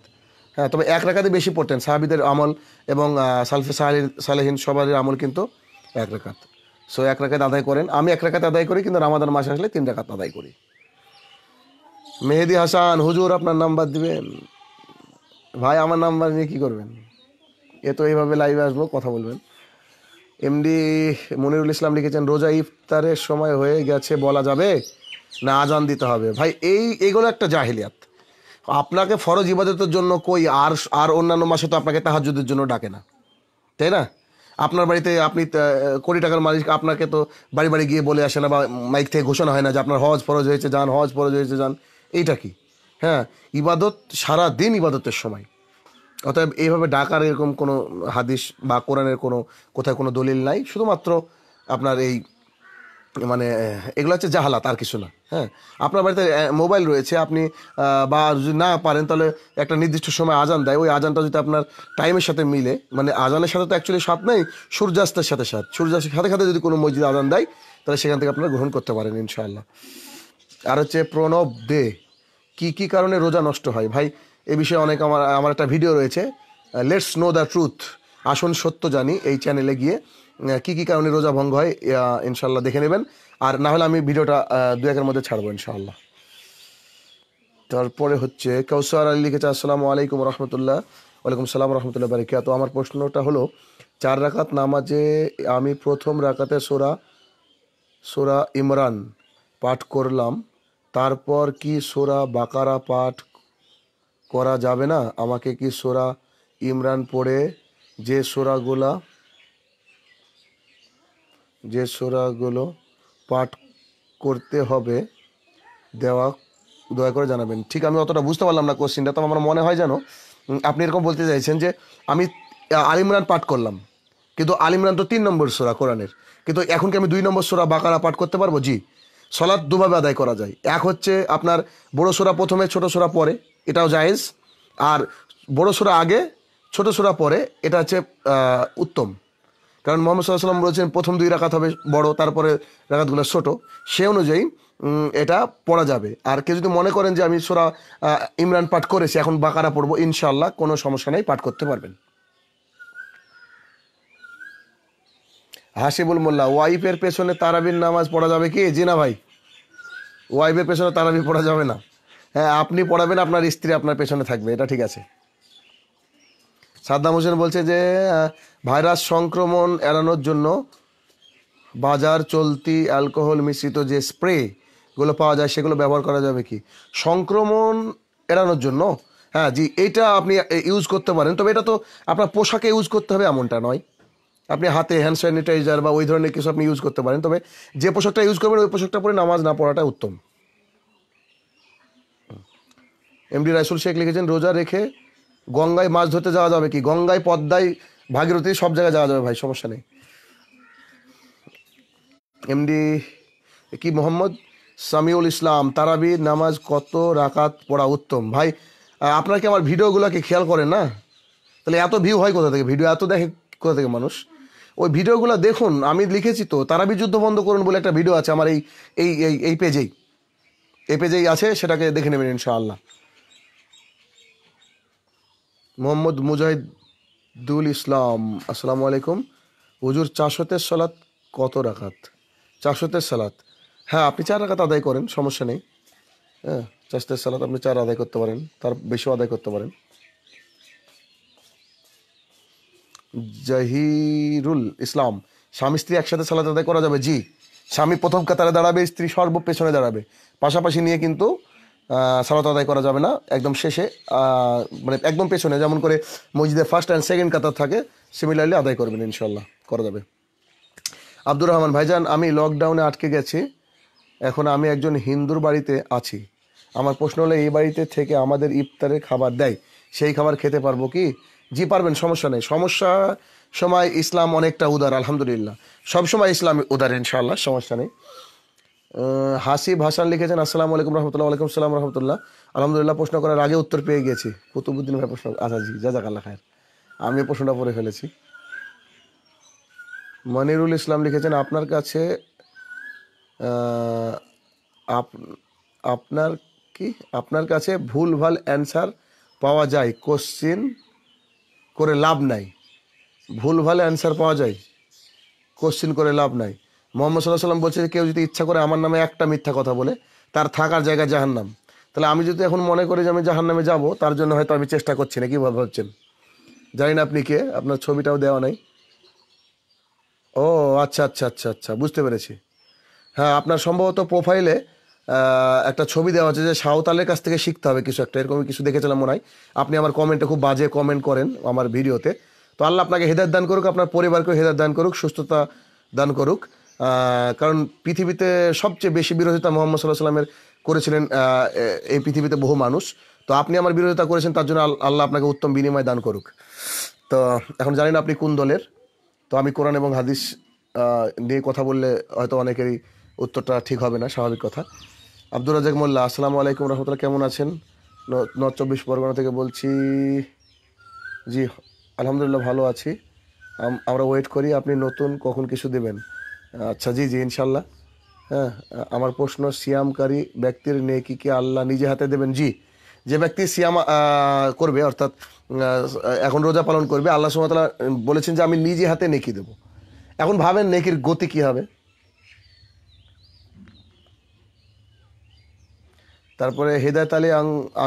হ্যাঁ তবে এক রাখাতে বেশি পড়তেন সাহাবিদের আমল এবং সালফে সাহালির সালেহীন সবারের আমল কিন্তু এক রাখাত সো এক রাখাত আদায় করেন আমি এক রাখাত আদায় করি কিন্তু রামাদান মাস আসলে তিন রাখাত আদায় করি মেহেদি হাসান হুজুর আপনার নাম্বার দিবেন ভাই আমার নাম্বার নিয়ে কী করবেন এ তো এইভাবে লাইভে আসবো কথা বলবেন এমডি মনিরুল ইসলাম লিখেছেন রোজা ইফতারের সময় হয়ে গেছে বলা যাবে না আজান দিতে হবে ভাই এই এগুলো একটা জাহিলিয়াত আপনাকে ফরজ ইবাদতের জন্য কই আর আর অন্যান্য মাসে তো আপনাকে তাহাজুদের জন্য ডাকে না তাই না আপনার বাড়িতে আপনি কোটি টাকার মালিক আপনাকে তো বাড়ি বাড়ি গিয়ে বলে আসে না বা মাইক থেকে ঘোষণা হয় না যে আপনার হজ ফরজ হয়েছে যান হজ ফরজ হয়েছে যান এইটা কি হ্যাঁ ইবাদত সারা দিন ইবাদতের সময় অতএব এইভাবে ডাকার এরকম কোনো হাদিস বা কোরআনের কোনো কোথায় কোনো দলিল নাই শুধুমাত্র আপনার এই মানে এগুলো হচ্ছে জাহালাত আর কিছু না হ্যাঁ আপনার বাড়িতে মোবাইল রয়েছে আপনি বা যদি না পারেন তাহলে একটা নির্দিষ্ট সময় আজান দেয় ওই আজানটা যদি আপনার টাইমের সাথে মিলে মানে আজানের সাথে তো অ্যাকচুয়ালি সাথ নেই সূর্যাস্তের সাথে সাথ সূর্যাস্তের সাথে সাথে যদি কোনো মসজিদ আজান দেয় তাহলে সেখান থেকে আপনারা গ্রহণ করতে পারেন ইনশাআল্লাহ আর হচ্ছে প্রণব দে কি কি কারণে রোজা নষ্ট হয় ভাই এ বিষয়ে অনেক আমার আমার একটা ভিডিও রয়েছে লেটস নো দ্য ট্রুথ আসুন সত্য জানি এই চ্যানেলে গিয়ে কি কি কারণে রোজা ভঙ্গ হয় ইনশাল্লাহ দেখে নেবেন আর না হলে আমি ভিডিওটা দু একের মধ্যে ছাড়বো ইনশাআল্লাহ তারপরে হচ্ছে কৌসার আলী লিখেছে আসসালামু আলাইকুম রহমতুল্লাহ ওয়ালাইকুম সালাম রহমতুল্লাহ তো আমার প্রশ্নটা হলো চার রাকাত নামাজে আমি প্রথম রাকাতে সোরা সোরা ইমরান পাঠ করলাম তারপর কি সোরা বাকারা পাঠ করা যাবে না আমাকে কি সোরা ইমরান পড়ে যে সোরাগুলা যে সোরাগুলো পাঠ করতে হবে দেওয়া দয়া করে জানাবেন ঠিক আমি অতটা বুঝতে পারলাম না কোশ্চিনটা তো আমার মনে হয় যেন আপনি এরকম বলতে চাইছেন যে আমি আলিমরান পাঠ করলাম কিন্তু আলিমরান তো তিন নম্বর সোরা কোরআনের কিন্তু এখন কি আমি দুই নম্বর সোরা বাকারা পাঠ করতে পারবো জি সলাদ দুভাবে আদায় করা যায় এক হচ্ছে আপনার বড় সোরা প্রথমে ছোট সোরা পরে এটাও জায়েজ আর বড় সোরা আগে ছোট সোরা পরে এটা হচ্ছে উত্তম কারণ মোহাম্মদ সাল্লাম বলেছেন প্রথম দুই রাখাত হবে বড় তারপরে রাখাতগুলো ছোট সে অনুযায়ী এটা পড়া যাবে আর কেউ যদি মনে করেন যে আমি সোরা ইমরান পাঠ করেছি এখন বাকারা পড়বো ইনশাল্লাহ কোনো সমস্যা নেই পাঠ করতে পারবেন হাসিবুল মোল্লা ওয়াইফের পেছনে তারাবির নামাজ পড়া যাবে কি জি না ভাই ওয়াইফের পেছনে তারাবি পড়া যাবে না হ্যাঁ আপনি পড়াবেন আপনার স্ত্রী আপনার পেছনে থাকবে এটা ঠিক আছে সাদ্দাম হোসেন বলছে যে ভাইরাস সংক্রমণ এড়ানোর জন্য বাজার চলতি অ্যালকোহল মিশ্রিত যে স্প্রেগুলো পাওয়া যায় সেগুলো ব্যবহার করা যাবে কি সংক্রমণ এড়ানোর জন্য হ্যাঁ জি এটা আপনি ইউজ করতে পারেন তবে এটা তো আপনার পোশাকে ইউজ করতে হবে এমনটা নয় আপনি হাতে হ্যান্ড স্যানিটাইজার বা ওই ধরনের কিছু আপনি ইউজ করতে পারেন তবে যে পোশাকটা ইউজ করবেন ওই পোশাকটা পরে নামাজ না পড়াটা উত্তম এমডি রাইসুল শেখ লিখেছেন রোজা রেখে গঙ্গায় মাছ ধরতে যাওয়া যাবে কি গঙ্গায় পদ্মায় ভাগীরথী সব জায়গায় যাওয়া যাবে ভাই সমস্যা নেই এমডি কি মোহাম্মদ সামিউল ইসলাম তারাবি নামাজ কত রাকাত পড়া উত্তম ভাই আপনাকে কি আমার ভিডিওগুলোকে খেয়াল করেন না তাহলে এত ভিউ হয় কোথা থেকে ভিডিও এত দেখে কোথা থেকে মানুষ ওই ভিডিওগুলো দেখুন আমি লিখেছি তো তারাবি যুদ্ধ বন্ধ করুন বলে একটা ভিডিও আছে আমার এই এই এই পেজেই এই পেজেই আছে সেটাকে দেখে নেবেন ইনশাআল্লাহ মোহাম্মদ মুজাহিদুল ইসলাম আসসালামু আলাইকুম হুজুর চারশতের সালাত কত রাখাত চারশতের সালাত হ্যাঁ আপনি চার রাখাত আদায় করেন সমস্যা নেই হ্যাঁ চাষতের সালাত আপনি চার আদায় করতে পারেন তার বেশিও আদায় করতে পারেন জাহিরুল ইসলাম স্বামী স্ত্রী একসাথে সালাত আদায় করা যাবে জি স্বামী প্রথম কাতারে দাঁড়াবে স্ত্রী সর্ব পেছনে দাঁড়াবে পাশাপাশি নিয়ে কিন্তু সালাত আদায় করা যাবে না একদম শেষে মানে একদম পেছনে যেমন করে মসজিদের ফার্স্ট অ্যান্ড সেকেন্ড কাতার থাকে সিমিলারলি আদায় করবেন ইনশাল্লাহ করা যাবে আব্দুর রহমান ভাইজান আমি লকডাউনে আটকে গেছি এখন আমি একজন হিন্দুর বাড়িতে আছি আমার প্রশ্ন হলো এই বাড়িতে থেকে আমাদের ইফতারের খাবার দেয় সেই খাবার খেতে পারবো কি জি পারবেন সমস্যা নেই সমস্যা সময় ইসলাম অনেকটা উদার আলহামদুলিল্লাহ সবসময় ইসলাম উদার ইনশাল্লাহ সমস্যা নেই হাসি ভাষার লিখেছেন আসসালামু আলাইকুম রহমতুল্লাহ আলাইকুম সালাম রহমতুল্লাহ আলহামদুলিল্লাহ প্রশ্ন করার আগে উত্তর পেয়ে গেছি কুতুবুদ্দিন ভাই প্রশ্ন আচ্ছা জি আল্লাহ খায়ের আমি প্রশ্নটা পড়ে ফেলেছি মনিরুল ইসলাম লিখেছেন আপনার কাছে আপনার কি আপনার কাছে ভুল ভাল অ্যান্সার পাওয়া যায় কোশ্চিন করে লাভ নাই ভুল ভাল অ্যান্সার পাওয়া যায় কোশ্চিন করে লাভ নাই মোহাম্মদ সাল্লাহ সাল্লাম বলছে কেউ যদি ইচ্ছা করে আমার নামে একটা মিথ্যা কথা বলে তার থাকার জায়গা জাহান্নাম তাহলে আমি যদি এখন মনে করি যে আমি জাহান্নামে যাবো তার জন্য হয়তো আমি চেষ্টা করছি না কি ভাবছেন জানি না আপনি কে আপনার ছবিটাও দেওয়া নাই ও আচ্ছা আচ্ছা আচ্ছা আচ্ছা বুঝতে পেরেছি হ্যাঁ আপনার সম্ভবত প্রোফাইলে একটা ছবি দেওয়া আছে যে সাঁওতালের কাছ থেকে শিখতে হবে কিছু একটা এরকম কিছু দেখেছিলাম মনে হয় আপনি আমার কমেন্টে খুব বাজে কমেন্ট করেন আমার ভিডিওতে তো আল্লাহ আপনাকে হেদার দান করুক আপনার পরিবারকেও হেদার দান করুক সুস্থতা দান করুক কারণ পৃথিবীতে সবচেয়ে বেশি বিরোধিতা মোহাম্মদ সাল্লাহ সাল্লামের করেছিলেন এই পৃথিবীতে বহু মানুষ তো আপনি আমার বিরোধিতা করেছেন তার জন্য আল্লাহ আপনাকে উত্তম বিনিময় দান করুক তো এখন জানি না আপনি কোন দলের তো আমি কোরআন এবং হাদিস নিয়ে কথা বললে হয়তো অনেকেরই উত্তরটা ঠিক হবে না স্বাভাবিক কথা আব্দুর রাজাক মোল্লা আসসালামু আলাইকুম রহমতুল্লাহ কেমন আছেন নর্থ চব্বিশ পরগনা থেকে বলছি জি আলহামদুলিল্লাহ ভালো আছি আমরা ওয়েট করি আপনি নতুন কখন কিছু দেবেন আচ্ছা জি জি ইনশাল্লাহ হ্যাঁ আমার প্রশ্ন সিয়ামকারী ব্যক্তির নেকি কি আল্লাহ নিজে হাতে দেবেন জি যে ব্যক্তি সিয়াম করবে অর্থাৎ এখন রোজা পালন করবে আল্লাহ সুমতলা বলেছেন যে আমি নিজে হাতে নেকি দেব এখন ভাবেন নেকির গতি কি হবে তারপরে হেদায়ত আলী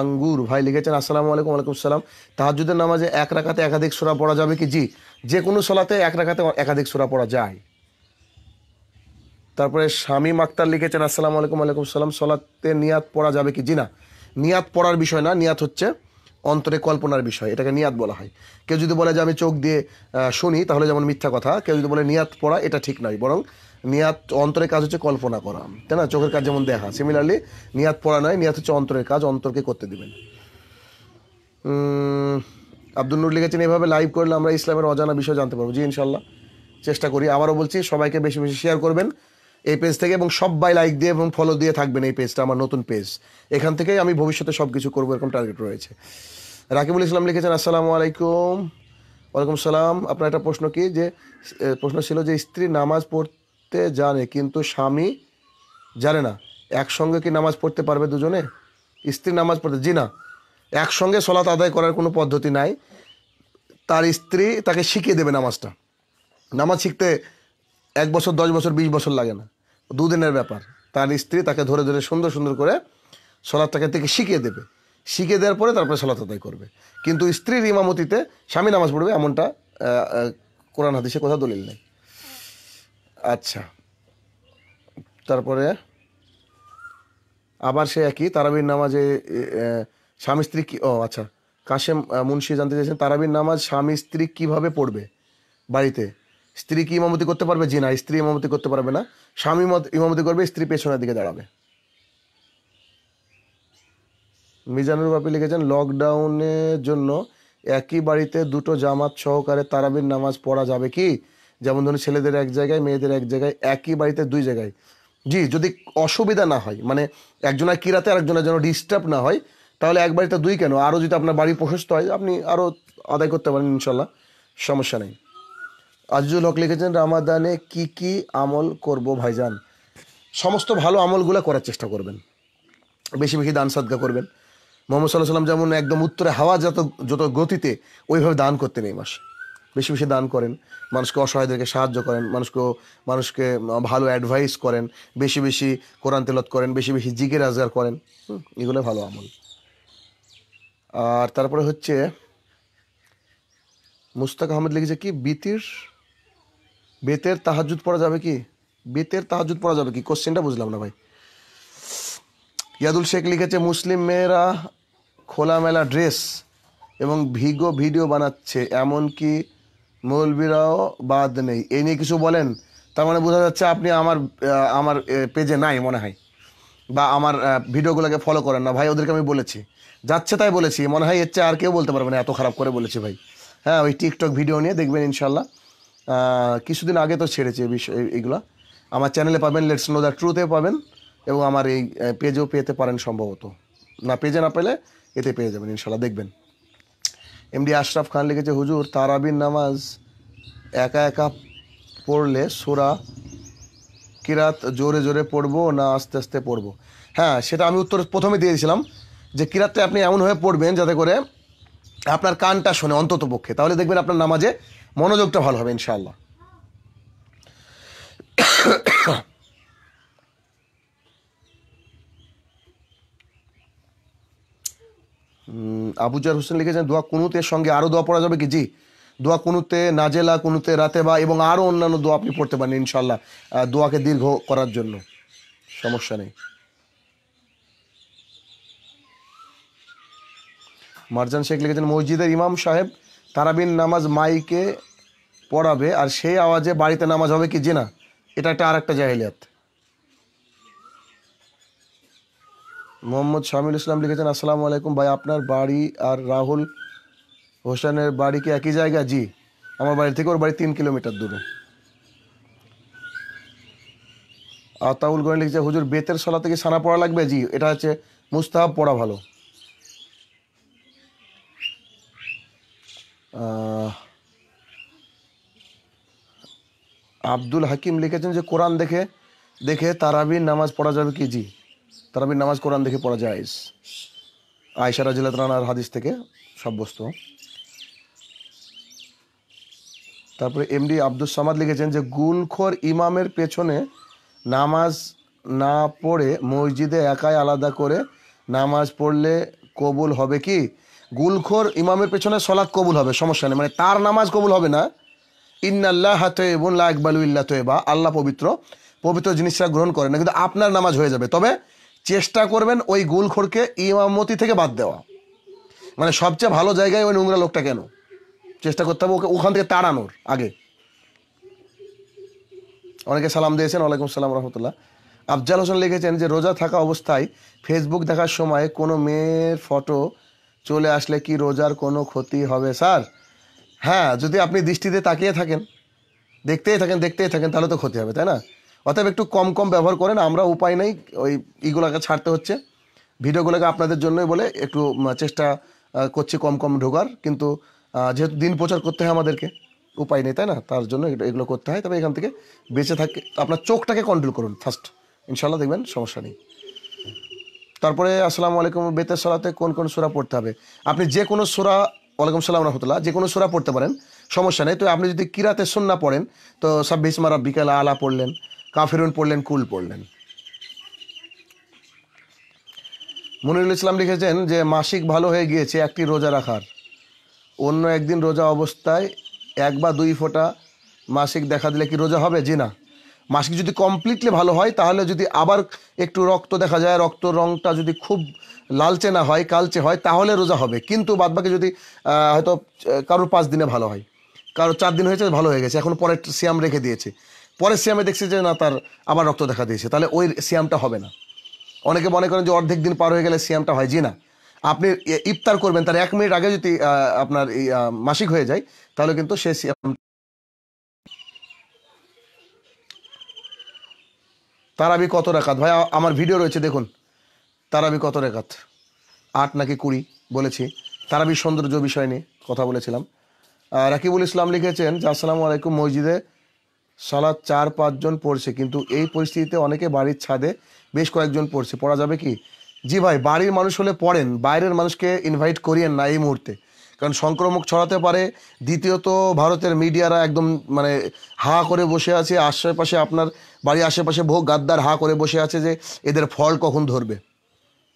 আঙ্গুর ভাই লিখেছেন আসসালামু আলাইকুম আলাইকুম সালাম তাহাজুদের নামাজে এক রাখাতে একাধিক সোরা পড়া যাবে কি জি যে কোনো সলাতে এক রাখাতে একাধিক সোরা পড়া যায় তারপরে স্বামী আক্তার লিখেছেন আসসালামু আলাইকুম আলাইকুম সালাম সলাতে নিয়াত পড়া যাবে কি জি না নিয়াত পড়ার বিষয় না নিয়াত হচ্ছে অন্তরে কল্পনার বিষয় এটাকে নিয়াত বলা হয় কেউ যদি বলে যে আমি চোখ দিয়ে শুনি তাহলে যেমন মিথ্যা কথা কেউ যদি বলে নিয়াত পড়া এটা ঠিক নয় বরং নিয়াত অন্তরের কাজ হচ্ছে কল্পনা করা তাই না চোখের কাজ যেমন দেখা সিমিলারলি নিয়াত পড়া নয় নিয়াত হচ্ছে অন্তরের কাজ অন্তরকে করতে দেবেন আব্দুল নুর লিখেছেন এভাবে লাইভ করলে আমরা ইসলামের অজানা বিষয় জানতে পারবো জি ইনশাল্লাহ চেষ্টা করি আবারও বলছি সবাইকে বেশি বেশি শেয়ার করবেন এই পেজ থেকে এবং সবাই লাইক দিয়ে এবং ফলো দিয়ে থাকবেন এই পেজটা আমার নতুন পেজ এখান থেকেই আমি ভবিষ্যতে সব কিছু করবো এরকম টার্গেট রয়েছে রাকিবুল ইসলাম লিখেছেন আসসালামু আলাইকুম ওয়ালাইকুম সালাম আপনার একটা প্রশ্ন কি যে প্রশ্ন ছিল যে স্ত্রী নামাজ পড়তে জানে কিন্তু স্বামী জানে না একসঙ্গে কি নামাজ পড়তে পারবে দুজনে স্ত্রী নামাজ পড়তে জি না একসঙ্গে সলাত আদায় করার কোনো পদ্ধতি নাই তার স্ত্রী তাকে শিখিয়ে দেবে নামাজটা নামাজ শিখতে এক বছর দশ বছর বিশ বছর লাগে না দুদিনের ব্যাপার তার স্ত্রী তাকে ধরে ধরে সুন্দর সুন্দর করে সলাদটাকে থেকে শিখিয়ে দেবে শিখিয়ে দেওয়ার পরে তারপরে সলাত আদায় করবে কিন্তু স্ত্রীর ইমামতিতে স্বামী নামাজ পড়বে এমনটা কোরআন হাদিসে কোথাও দলিল নেই আচ্ছা তারপরে আবার সে একই তারাবির নামাজে স্বামী স্ত্রী কী ও আচ্ছা কাশেম মুন্সি জানতে চাইছেন তারাবির নামাজ স্বামী স্ত্রী কীভাবে পড়বে বাড়িতে স্ত্রী কি ইমামতি করতে পারবে জি না স্ত্রী ইমামতি করতে পারবে না স্বামী ইমামতি করবে স্ত্রী পেছনের দিকে দাঁড়াবে মিজানুর বাপি লিখেছেন লকডাউনের জন্য একই বাড়িতে দুটো জামাত সহকারে তারাবির নামাজ পড়া যাবে কি যেমন ধরুন ছেলেদের এক জায়গায় মেয়েদের এক জায়গায় একই বাড়িতে দুই জায়গায় জি যদি অসুবিধা না হয় মানে একজনের কিরাতে আরেকজনের যেন ডিস্টার্ব না হয় তাহলে এক বাড়িতে দুই কেন আরও যদি আপনার বাড়ি প্রশস্ত হয় আপনি আরও আদায় করতে পারেন ইনশাল্লাহ সমস্যা নেই আজিজুল হক লিখেছেন রামাদানে কি কি আমল করব ভাইজান সমস্ত ভালো আমলগুলো করার চেষ্টা করবেন বেশি বেশি দান সাদগা করবেন মোহাম্মদ সাল্লাহ সাল্লাম যেমন একদম উত্তরে হাওয়া যত যত গতিতে ওইভাবে দান করতেন এই মাস বেশি বেশি দান করেন মানুষকে অসহায়দেরকে সাহায্য করেন মানুষকে মানুষকে ভালো অ্যাডভাইস করেন বেশি বেশি কোরআন তেলত করেন বেশি বেশি জিগের আজগার করেন এগুলো ভালো আমল আর তারপরে হচ্ছে মুস্তাক আহমেদ লিখেছে কি বিতির বেতের তাহাজুদ পড়া যাবে কি বেতের তাহাজুদ পড়া যাবে কি কোশ্চেনটা বুঝলাম না ভাই ইয়াদুল শেখ লিখেছে মুসলিম মেয়েরা খোলামেলা ড্রেস এবং ভিগো ভিডিও বানাচ্ছে এমনকি মৌলবিরাও বাদ নেই এই নিয়ে কিছু বলেন তার মানে বোঝা যাচ্ছে আপনি আমার আমার পেজে নাই মনে হয় বা আমার ভিডিওগুলোকে ফলো করেন না ভাই ওদেরকে আমি বলেছি যাচ্ছে তাই বলেছি মনে হয় এর চেয়ে আর কেউ বলতে পারবে না এত খারাপ করে বলেছি ভাই হ্যাঁ ওই টিকটক ভিডিও নিয়ে দেখবেন ইনশাল্লাহ কিছুদিন আগে তো ছেড়েছে বিষয় এইগুলো আমার চ্যানেলে পাবেন লেটস নো দ্য ট্রুতে পাবেন এবং আমার এই পেজও পেতে পারেন সম্ভবত না পেজে না পেলে এতে পেয়ে যাবেন ইনশাল্লাহ দেখবেন এমডি আশরাফ খান লিখেছে হুজুর তারাবিন নামাজ একা একা পড়লে সোরা কিরাত জোরে জোরে পড়বো না আস্তে আস্তে পড়বো হ্যাঁ সেটা আমি উত্তর প্রথমে দিয়েছিলাম যে কিরাতটা আপনি এমনভাবে পড়বেন যাতে করে আপনার কানটা শোনে অন্তত পক্ষে তাহলে দেখবেন আপনার নামাজে মনোযোগটা ভালো হবে ইনশাআল্লাহ আবুজার হোসেন লিখেছেন দোয়া কুনুতের সঙ্গে আরও দোয়া পড়া যাবে কি জি দোয়া কুনুতে নাজেলা কুনুতে রাতে বা এবং আরও অন্যান্য দোয়া আপনি পড়তে পারেন ইনশাল্লাহ দোয়াকে দীর্ঘ করার জন্য সমস্যা নেই মারজান শেখ লিখেছেন মসজিদের ইমাম সাহেব তারাবিন নামাজ মাইকে পড়াবে আর সেই আওয়াজে বাড়িতে নামাজ হবে কি জিনা এটা একটা আর একটা জাহিলিয়াত মোহাম্মদ শামিল ইসলাম লিখেছেন আসসালামু আলাইকুম ভাই আপনার বাড়ি আর রাহুল হোসেনের বাড়ি কি একই জায়গা জি আমার বাড়ি থেকে ওর বাড়ি তিন কিলোমিটার দূরে আতাউল গোয়েন লিখছে হুজুর বেতের সলা থেকে সানা পড়া লাগবে জি এটা হচ্ছে মুস্তাহাব পড়া ভালো আব্দুল হাকিম লিখেছেন যে কোরআন দেখে দেখে তারাবির নামাজ পড়া যাবে কি জি তারাবির নামাজ কোরআন দেখে পড়া যায় আয়সা রাজিলাত রানার হাদিস থেকে সাব্যস্ত তারপরে এমডি আব্দুল সামাদ লিখেছেন যে গুলখর ইমামের পেছনে নামাজ না পড়ে মসজিদে একাই আলাদা করে নামাজ পড়লে কবুল হবে কি গুলখোর ইমামের পেছনে সলাৎ কবুল হবে সমস্যা নেই মানে তার নামাজ কবুল হবে না ইন্নাল্লাহ হাতে এবং লা তোয়েবা বা আল্লাহ পবিত্র পবিত্র জিনিসটা গ্রহণ করে না কিন্তু আপনার নামাজ হয়ে যাবে তবে চেষ্টা করবেন ওই গুলখোরকে ইমামতি থেকে বাদ দেওয়া মানে সবচেয়ে ভালো জায়গায় ওই নোংরা লোকটা কেন চেষ্টা করতে হবে ওকে ওখান থেকে তাড়ানোর আগে অনেকে সালাম দিয়েছেন ওয়ালাইকুম সালাম রহমতুল্লাহ আফজাল হোসেন লিখেছেন যে রোজা থাকা অবস্থায় ফেসবুক দেখার সময় কোনো মেয়ের ফটো চলে আসলে কি রোজার কোনো ক্ষতি হবে স্যার হ্যাঁ যদি আপনি দৃষ্টিতে তাকিয়ে থাকেন দেখতেই থাকেন দেখতেই থাকেন তাহলে তো ক্ষতি হবে তাই না অতএব একটু কম কম ব্যবহার করেন আমরা উপায় নেই ওই ইগুলোকে ছাড়তে হচ্ছে ভিডিওগুলোকে আপনাদের জন্যই বলে একটু চেষ্টা করছি কম কম ঢোকার কিন্তু যেহেতু দিন প্রচার করতে হয় আমাদেরকে উপায় নেই তাই না তার জন্য এগুলো করতে হয় তবে এখান থেকে বেঁচে থাকে আপনার চোখটাকে কন্ট্রোল করুন ফার্স্ট ইনশাল্লাহ দেখবেন সমস্যা নেই তারপরে আসসালামু আলাইকুম বেতের সরাতে কোন কোন সুরা পড়তে হবে আপনি যে কোনো সুরা ওয়ালাইকুম সালাম রহমতুল্লাহ যে কোনো সুরা পড়তে পারেন সমস্যা নেই তো আপনি যদি কিরাতে সন্না পড়েন তো বেশ মারা বিকেল আলা পড়লেন কাফিরুন পড়লেন কুল পড়লেন মনিরুল ইসলাম লিখেছেন যে মাসিক ভালো হয়ে গিয়েছে একটি রোজা রাখার অন্য একদিন রোজা অবস্থায় এক বা দুই ফোঁটা মাসিক দেখা দিলে কি রোজা হবে জি না মাসিক যদি কমপ্লিটলি ভালো হয় তাহলে যদি আবার একটু রক্ত দেখা যায় রক্ত রঙটা যদি খুব লালচে না হয় কালচে হয় তাহলে রোজা হবে কিন্তু বাদবাকি যদি হয়তো কারোর পাঁচ দিনে ভালো হয় কারোর চার দিন হয়েছে ভালো হয়ে গেছে এখন পরের সিয়াম রেখে দিয়েছে পরের সিয়ামে দেখছি যে না তার আবার রক্ত দেখা দিয়েছে তাহলে ওই সিয়ামটা হবে না অনেকে মনে করেন যে অর্ধেক দিন পার হয়ে গেলে সিয়ামটা হয় যে না আপনি ইফতার করবেন তার এক মিনিট আগে যদি আপনার মাসিক হয়ে যায় তাহলে কিন্তু সে সিয়াম তারাবি কত রেখাত ভাই আমার ভিডিও রয়েছে দেখুন তারাবি কত রেখাত আট নাকি কুড়ি বলেছি তারাবি সৌন্দর্য বিষয় নিয়ে কথা বলেছিলাম রাকিবুল ইসলাম লিখেছেন যে আসসালামু আলাইকুম মসজিদে সালাদ চার পাঁচজন পড়ছে কিন্তু এই পরিস্থিতিতে অনেকে বাড়ির ছাদে বেশ কয়েকজন পড়ছে পড়া যাবে কি জি ভাই বাড়ির মানুষ হলে পড়েন বাইরের মানুষকে ইনভাইট করিয়েন না এই মুহূর্তে কারণ সংক্রমক ছড়াতে পারে দ্বিতীয়ত ভারতের মিডিয়ারা একদম মানে হা করে বসে আছে আশেপাশে আপনার বাড়ির আশেপাশে বহু গাদ্দার হা করে বসে আছে যে এদের ফল কখন ধরবে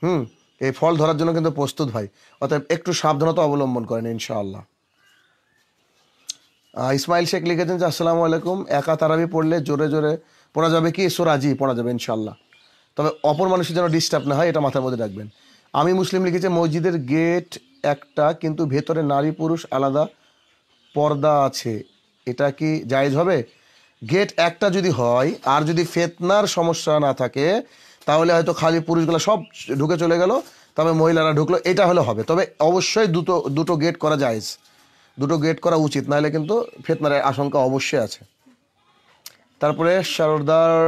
হুম এই ফল ধরার জন্য কিন্তু প্রস্তুত ভাই অর্থাৎ একটু সাবধানতা অবলম্বন করেন ইনশাআল্লাহ ইসমাইল শেখ লিখেছেন যে আসসালামু আলাইকুম একা তারাবি পড়লে জোরে জোরে পড়া যাবে কি সোরাজি পড়া যাবে ইনশাআল্লাহ তবে অপর মানুষের যেন ডিস্টার্ব না হয় এটা মাথার মধ্যে রাখবেন আমি মুসলিম লিখেছি মসজিদের গেট একটা কিন্তু ভেতরে নারী পুরুষ আলাদা পর্দা আছে এটা কি জায়েজ হবে গেট একটা যদি হয় আর যদি ফেতনার সমস্যা না থাকে তাহলে হয়তো খালি পুরুষগুলো সব ঢুকে চলে গেল তবে মহিলারা ঢুকলো এটা হলে হবে তবে অবশ্যই দুটো দুটো গেট করা যায় দুটো গেট করা উচিত নাহলে কিন্তু ফেতনার আশঙ্কা অবশ্যই আছে তারপরে সরদার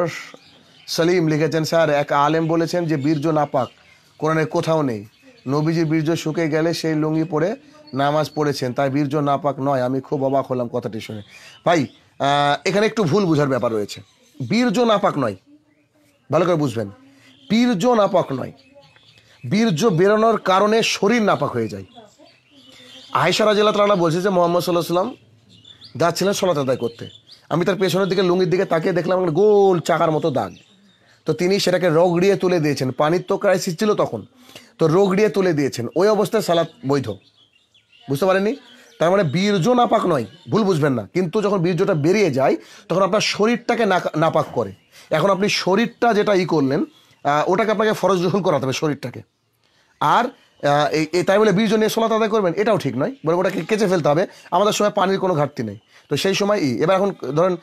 সলিম লিখেছেন স্যার এক আলেম বলেছেন যে বীর্য নাপাক কোরআনে কোথাও নেই নবীজির বীর্য শুকে গেলে সেই লুঙ্গি পরে নামাজ পড়েছেন তাই বীর্য নাপাক নয় আমি খুব অবাক হলাম কথাটি শুনে ভাই এখানে একটু ভুল বোঝার ব্যাপার রয়েছে বীর্য নাপাক নয় ভালো করে বুঝবেন বীর্য নাপাক নয় বীর্য বেরোনোর কারণে শরীর নাপাক হয়ে যায় আয়েশা রাজিল্লা তালা বলছে যে মোহাম্মদ সাল্লাহ সাল্লাম যাচ্ছিলেন সলাত আদায় করতে আমি তার পেছনের দিকে লুঙ্গির দিকে তাকিয়ে দেখলাম একটা গোল চাকার মতো দাগ তো তিনি সেটাকে রগড়িয়ে তুলে দিয়েছেন পানির তো ক্রাইসিস ছিল তখন তো রগড়িয়ে তুলে দিয়েছেন ওই অবস্থায় সালাত বৈধ বুঝতে পারেনি তার মানে বীর্য নাপাক নয় ভুল বুঝবেন না কিন্তু যখন বীর্যটা বেরিয়ে যায় তখন আপনার শরীরটাকে নাপাক করে এখন আপনি শরীরটা যেটা ই করলেন ওটাকে আপনাকে ফরজ গ্রহণ করাতে হবে শরীরটাকে আর এই তাই বলে বীর্য নিয়ে সোলাত আদায় করবেন এটাও ঠিক নয় বলে ওটাকে কেচে ফেলতে হবে আমাদের সময় পানির কোনো ঘাটতি নেই তো সেই সময় ই এবার এখন ধরেন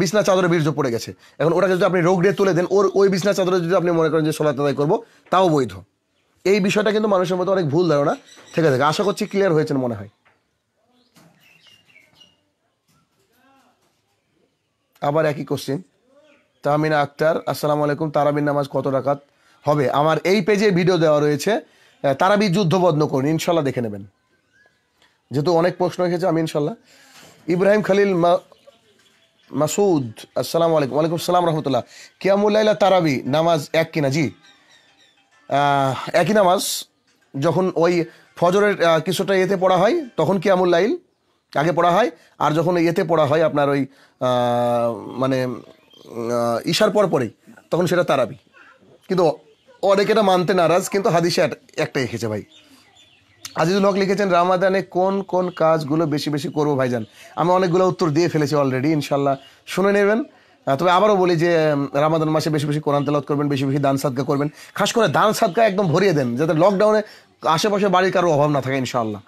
বিছনা চাদরে বীর্য পড়ে গেছে এখন ওটাকে যদি আপনি রোগ তুলে দেন ওর ওই বিছনা চাদরে যদি আপনি মনে করেন যে সোলাত আদায় করবো তাও বৈধ এই বিষয়টা কিন্তু মানুষের মধ্যে অনেক ভুল ধারণা থেকে থাকে আশা করছি ক্লিয়ার হয়েছেন মনে হয় আবার একই কোশ্চেন তাহমিনা আক্তার আসসালামু আলাইকুম তারাবির নামাজ কত ডাকাত হবে আমার এই পেজে ভিডিও দেওয়া রয়েছে তারাবি যুদ্ধবদ্ধ করুন ইনশাল্লাহ দেখে নেবেন যেহেতু অনেক প্রশ্ন রেখেছে আমি ইনশাল্লাহ ইব্রাহিম খালিল মাসুদ আসসালামু আলাইকুম ওয়ালাইকুম সালাম রহমতুল্লাহ কিয়ামুল্লাহ তারাবি নামাজ এক কিনা জি একই নামাজ যখন ওই ফজরের কিছুটা ইয়েতে পড়া হয় তখন কিয়ামুল কাকে পড়া হয় আর যখন এতে পড়া হয় আপনার ওই মানে ঈশার পর পরেই তখন সেটা তারাবি কিন্তু অনেকে এটা মানতে নারাজ কিন্তু হাদিসে একটা এঁকেছে ভাই আজিজুল হক লিখেছেন রামাদানে কোন কোন কাজগুলো বেশি বেশি করবো ভাইজান আমি অনেকগুলো উত্তর দিয়ে ফেলেছি অলরেডি ইনশাল্লাহ শুনে নেবেন তবে আবারও বলি যে রামাদান মাসে বেশি বেশি কোরআন তেলত করবেন বেশি বেশি দান সাদকা করবেন খাস করে দান সাদকা একদম ভরিয়ে দেন যাতে লকডাউনে আশেপাশে বাড়ির কারো অভাব না থাকে ইনশাআল্লাহ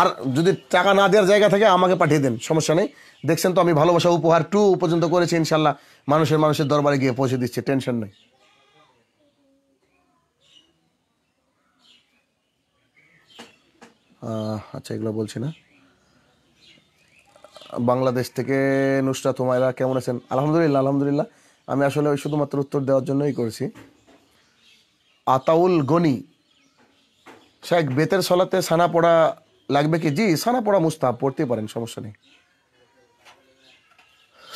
আর যদি টাকা না দেওয়ার জায়গা থাকে আমাকে পাঠিয়ে দেন সমস্যা নেই দেখছেন তো আমি ভালোবাসা উপহার টু পর্যন্ত করেছি ইনশাল্লাহ মানুষের মানুষের দরবারে গিয়ে পৌঁছে দিচ্ছে টেনশন নেই আচ্ছা এগুলো বলছি না বাংলাদেশ থেকে নুসরা তোমায়রা কেমন আছেন আলহামদুলিল্লাহ আলহামদুলিল্লাহ আমি আসলে ওই শুধুমাত্র উত্তর দেওয়ার জন্যই করেছি আতাউল গনি শেখ বেতের সলাতে সানা পড়া লাগবে কি জি সানা পড়া মুস্তাহাব পড়তে পারেন সমস্যা নেই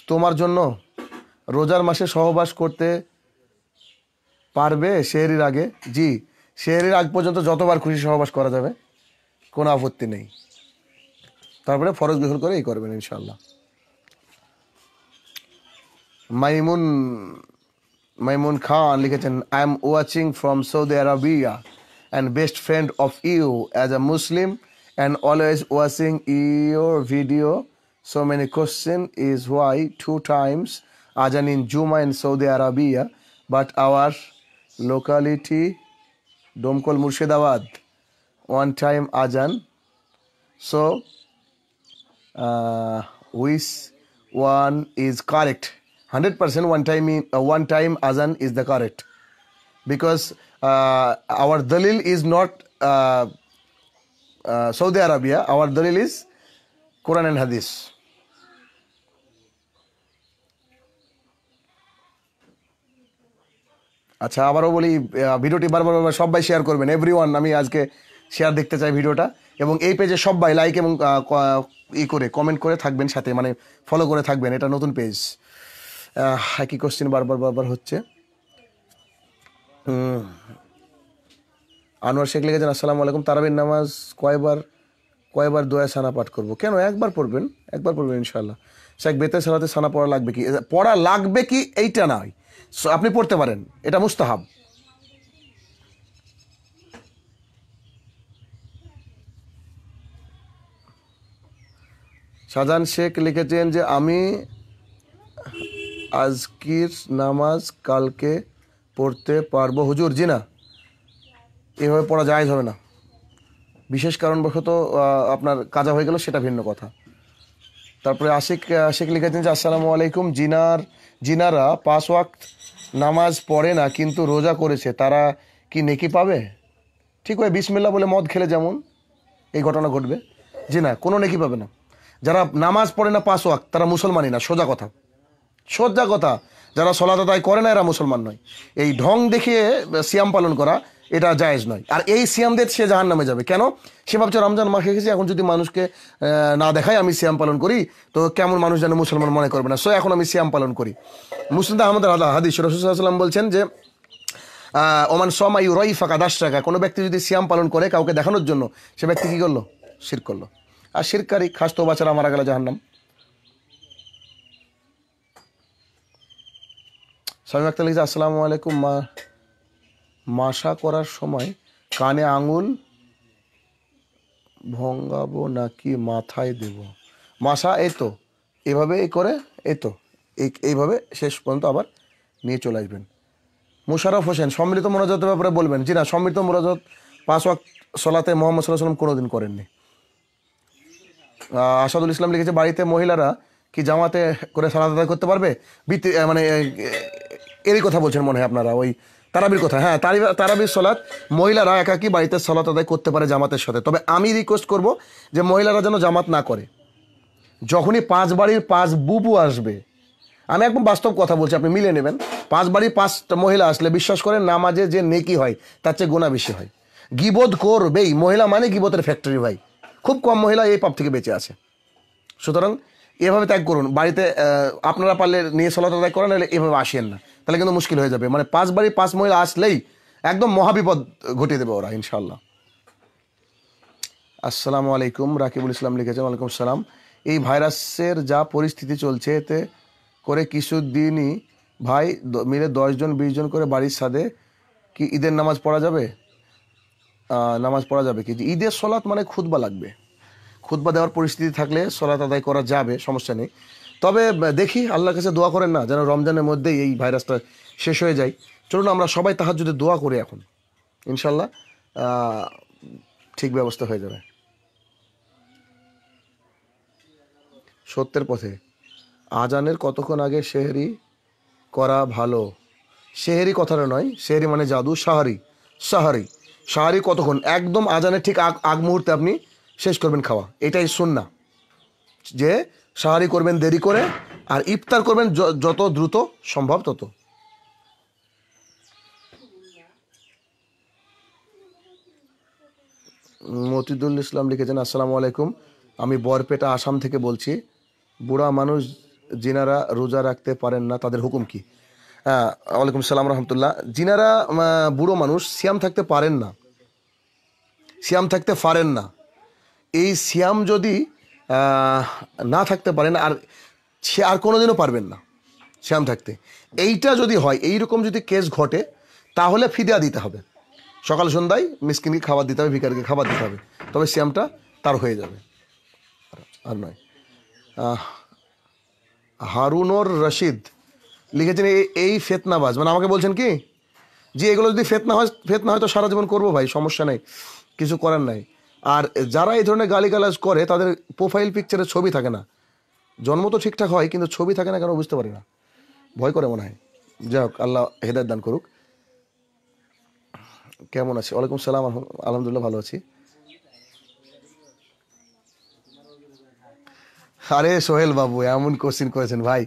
তোমার জন্য রোজার মাসে সহবাস করতে পারবে শেহরির আগে জি শেহরির আগ পর্যন্ত যতবার খুশি সহবাস করা যাবে কোনো আপত্তি নেই তারপরে ফরজ গ্রহণ করেই করবেন ইনশাল্লাহ মাইমুন মাইমুন খান লিখেছেন I am watching from Saudi Arabia and best friend of you as a Muslim and always watching your video. So many question is why two times Azan in Juma in Saudi Arabia, but our locality Domkol Murshidabad one time Azan. So uh, which one is correct? Hundred percent one time in, uh, one time Azan is the correct because uh, our dalil is not. Uh, Saudi Arabia our dalil is Quran and hadith আচ্ছা আবারও বলি ভিডিওটি বারবার বারবার সবাই share করবেন every one আমি আজকে শেয়ার দেখতে চাই ভিডিওটা এবং এই পেজে সবাই লাইক এবং ই করে কমেন্ট করে থাকবেন সাথে মানে ফলো করে থাকবেন এটা নতুন পেজ একই কোশ্চেন বারবার বারবার হচ্ছে আনোয়ার শেখ লিখেছেন আসসালামু আলাইকুম তারাবির নামাজ কয়বার কয়বার দোয়া সানা পাঠ করব কেন একবার পড়বেন একবার পড়বেন ইনশাল্লাহ শেখ বেতে সালাতে সানা পড়া লাগবে কি পড়া লাগবে কি এইটা নয় আপনি পড়তে পারেন এটা মুস্তাহাব শাহজাহান শেখ লিখেছেন যে আমি আজকির নামাজ কালকে পড়তে পারবো হুজুর জি না এভাবে পড়া যায় হবে না বিশেষ কারণবশত আপনার কাজা হয়ে গেল সেটা ভিন্ন কথা তারপরে আশিক আশিক লিখেছেন যে আসসালামু আলাইকুম জিনার জিনারা পাঁচ ওয়াক্ত নামাজ পড়ে না কিন্তু রোজা করেছে তারা কি নেকি পাবে ঠিক ওই বিসমিল্লা বলে মদ খেলে যেমন এই ঘটনা ঘটবে যে না কোনো নেকি পাবে না যারা নামাজ পড়ে না পাঁচ ওয়াক্ত তারা মুসলমানই না সোজা কথা সোজা কথা যারা সলাত করে না এরা মুসলমান নয় এই ঢং দেখিয়ে সিয়াম পালন করা এটা জায়েজ নয় আর এই সিয়ামদের সে জাহান নামে যাবে কেন সে ভাবছে রমজান মাস রেখেছি এখন যদি মানুষকে না দেখাই আমি সিয়াম পালন করি তো কেমন মানুষ যেন মুসলমান মনে করবে না সো এখন আমি সিয়াম পালন করি মুসলিদা আহমদ আল্লাহ হাদিস রসুলাম বলছেন যে ওমান সমা রই ফাঁকা দাস টাকা কোনো ব্যক্তি যদি সিয়াম পালন করে কাউকে দেখানোর জন্য সে ব্যক্তি কী করলো শির করলো আর শিরকারী খাস তো বাচ্চারা মারা গেল জাহান্নাম স্বামী বাক্তা আসসালামু আলাইকুম মা মাসা করার সময় কানে আঙুল ভঙ্গাবো নাকি মাথায় দেব মাসা এতো এভাবে এ করে এতো এইভাবে শেষ পর্যন্ত আবার নিয়ে চলে আসবেন মুশারফ হোসেন সম্মিলিত মোনাজাতের ব্যাপারে বলবেন জি না সম্মিলিত মনোজত পাঁচ ওয়াক সলাতে মোহাম্মদ সাল্লাহ সাল্লাম কোনোদিন করেননি আসাদুল ইসলাম লিখেছে বাড়িতে মহিলারা কি জামাতে করে সালাদ করতে পারবে মানে এরই কথা বলছেন মনে হয় আপনারা ওই তারাবির কথা হ্যাঁ তারাবির সলাত মহিলারা একাকি বাড়িতে সলাত আদায় করতে পারে জামাতের সাথে তবে আমি রিকোয়েস্ট করব যে মহিলারা যেন জামাত না করে যখনই পাঁচ বাড়ির পাঁচ বুবু আসবে আমি একদম বাস্তব কথা বলছি আপনি মিলে নেবেন পাঁচ বাড়ির পাঁচ মহিলা আসলে বিশ্বাস করেন নামাজে যে নেকি হয় তার চেয়ে গোনা বেশি হয় গিবোধ করবেই মহিলা মানে গিবোধের ফ্যাক্টরি ভাই খুব কম মহিলা এই পাপ থেকে বেঁচে আছে সুতরাং এভাবে ত্যাগ করুন বাড়িতে আপনারা পারলে নিয়ে সলাত ত্যাগ করেন নাহলে এভাবে আসেন না তাহলে কিন্তু মুশকিল হয়ে যাবে মানে পাঁচ বাড়ি পাঁচ মহিলা আসলেই একদম মহাবিপদ ঘটিয়ে দেবে ওরা ইনশাল্লাহ আসসালামু আলাইকুম রাকিবুল ইসলাম লিখেছেন ওয়ালাইকুম সালাম এই ভাইরাসের যা পরিস্থিতি চলছে এতে করে কিছুদিনই ভাই মিলে দশজন জন করে বাড়ির সাথে কি ঈদের নামাজ পড়া যাবে নামাজ পড়া যাবে কি ঈদের সলাৎ মানে খুদবা লাগবে খুদ্া দেওয়ার পরিস্থিতি থাকলে সলাত আদায় করা যাবে সমস্যা নেই তবে দেখি আল্লাহর কাছে দোয়া করেন না যেন রমজানের মধ্যেই এই ভাইরাসটা শেষ হয়ে যায় চলুন আমরা সবাই তাহার যদি দোয়া করি এখন ইনশাল্লাহ ঠিক ব্যবস্থা হয়ে যাবে সত্যের পথে আজানের কতক্ষণ আগে শেহরি করা ভালো শেহরি কথাটা নয় শেহরি মানে জাদু সাহারি সাহারি সাহারি কতক্ষণ একদম আজানের ঠিক আগ আগ মুহূর্তে আপনি শেষ করবেন খাওয়া এটাই না যে সাহারি করবেন দেরি করে আর ইফতার করবেন যত দ্রুত সম্ভব তত মতিদুল ইসলাম লিখেছেন আসসালামু আলাইকুম আমি বরপেটা আসাম থেকে বলছি বুড়া মানুষ যিনারা রোজা রাখতে পারেন না তাদের হুকুম কি ওয়ালাইকুম সালাম রহমতুল্লাহ যিনারা বুড়ো মানুষ সিয়াম থাকতে পারেন না সিয়াম থাকতে পারেন না এই সিয়াম যদি না থাকতে পারেন আর সে আর কোনো দিনও পারবেন না শ্যাম থাকতে এইটা যদি হয় এই রকম যদি কেস ঘটে তাহলে ফিদিয়া দিতে হবে সকাল সন্ধ্যায় মিসকিনকে খাবার দিতে হবে ভিকারকে খাবার দিতে হবে তবে শ্যামটা তার হয়ে যাবে আর নয় হারুনর রশিদ লিখেছেন এই ফেতনাবাজ মানে আমাকে বলছেন কি যে এগুলো যদি ফেতনা হয় ফেতনা হয় তো সারা জীবন করবো ভাই সমস্যা নেই কিছু করার নাই আর যারা এই ধরনের গালিগালাজ করে তাদের প্রোফাইল পিকচারে ছবি থাকে না জন্ম তো ঠিকঠাক হয় কিন্তু ছবি থাকে না কেন বুঝতে পারি না ভয় করে মনে হয় যাই হোক আল্লাহ হেদায়ত দান করুক কেমন আছি ওয়ালাইকুম সালাম আলহামদুলিল্লাহ ভালো আছি আরে সোহেল বাবু এমন কোশ্চিন করেছেন ভাই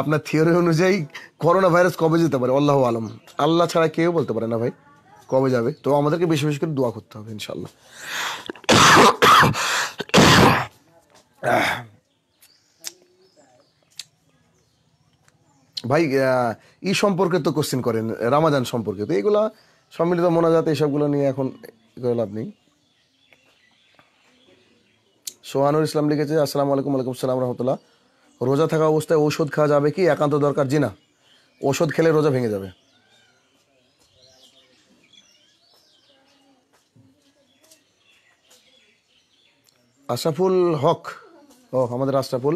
আপনার থিওরি অনুযায়ী করোনা ভাইরাস কবে যেতে পারে আল্লাহ আলম আল্লাহ ছাড়া কেউ বলতে পারে না ভাই কবে যাবে তো আমাদেরকে বেশি বেশি করে দোয়া করতে হবে ইনশাল্লাহ ভাই ই সম্পর্কে তো কোশ্চিন করেন রামাজান সম্পর্কে তো এগুলা সম্মিলিত মোনাজাত এসবগুলো নিয়ে এখন করে লাভ নেই সোহানুর ইসলাম লিখেছে আসসালাম আলাইকুম আলাইকুম সালাম রহমতুল্লাহ রোজা থাকা অবস্থায় ঔষধ খাওয়া যাবে কি একান্ত দরকার জি না ওষুধ খেলে রোজা ভেঙে যাবে আশাফুল হক ও আমাদের আশরাফুল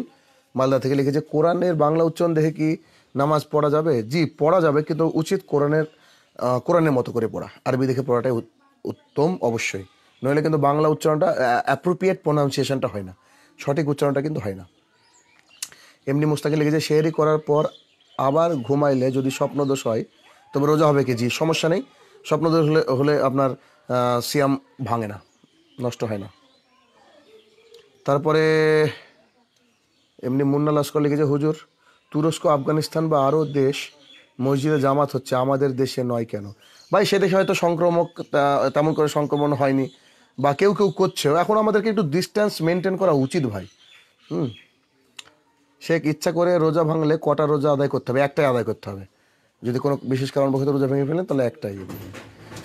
মালদা থেকে লিখেছে কোরআনের বাংলা উচ্চারণ দেখে কি নামাজ পড়া যাবে জি পড়া যাবে কিন্তু উচিত কোরআনের কোরআনের মতো করে পড়া আরবি দেখে পড়াটাই উত্তম অবশ্যই নইলে কিন্তু বাংলা উচ্চারণটা অ্যাপ্রোপ্রিয়েট প্রোনাউন্সিয়েশনটা হয় না সঠিক উচ্চারণটা কিন্তু হয় না এমনি মুস্তাকি লিখেছে শেয়ারি করার পর আবার ঘুমাইলে যদি স্বপ্নদোষ হয় তবে রোজা হবে কি জি সমস্যা নেই স্বপ্নদোষ হলে হলে আপনার সিয়াম ভাঙে না নষ্ট হয় না তারপরে এমনি মুন্না লস্কর লিখেছে হুজুর তুরস্ক আফগানিস্তান বা আরও দেশ মসজিদে জামাত হচ্ছে আমাদের দেশে নয় কেন ভাই সে দেশে হয়তো সংক্রমক তেমন করে সংক্রমণ হয়নি বা কেউ কেউ করছেও এখন আমাদেরকে একটু ডিস্ট্যান্স মেনটেন করা উচিত ভাই হুম সে ইচ্ছা করে রোজা ভাঙলে কটা রোজা আদায় করতে হবে একটাই আদায় করতে হবে যদি কোনো বিশেষ কারণবশত রোজা ভেঙে ফেলেন তাহলে একটাই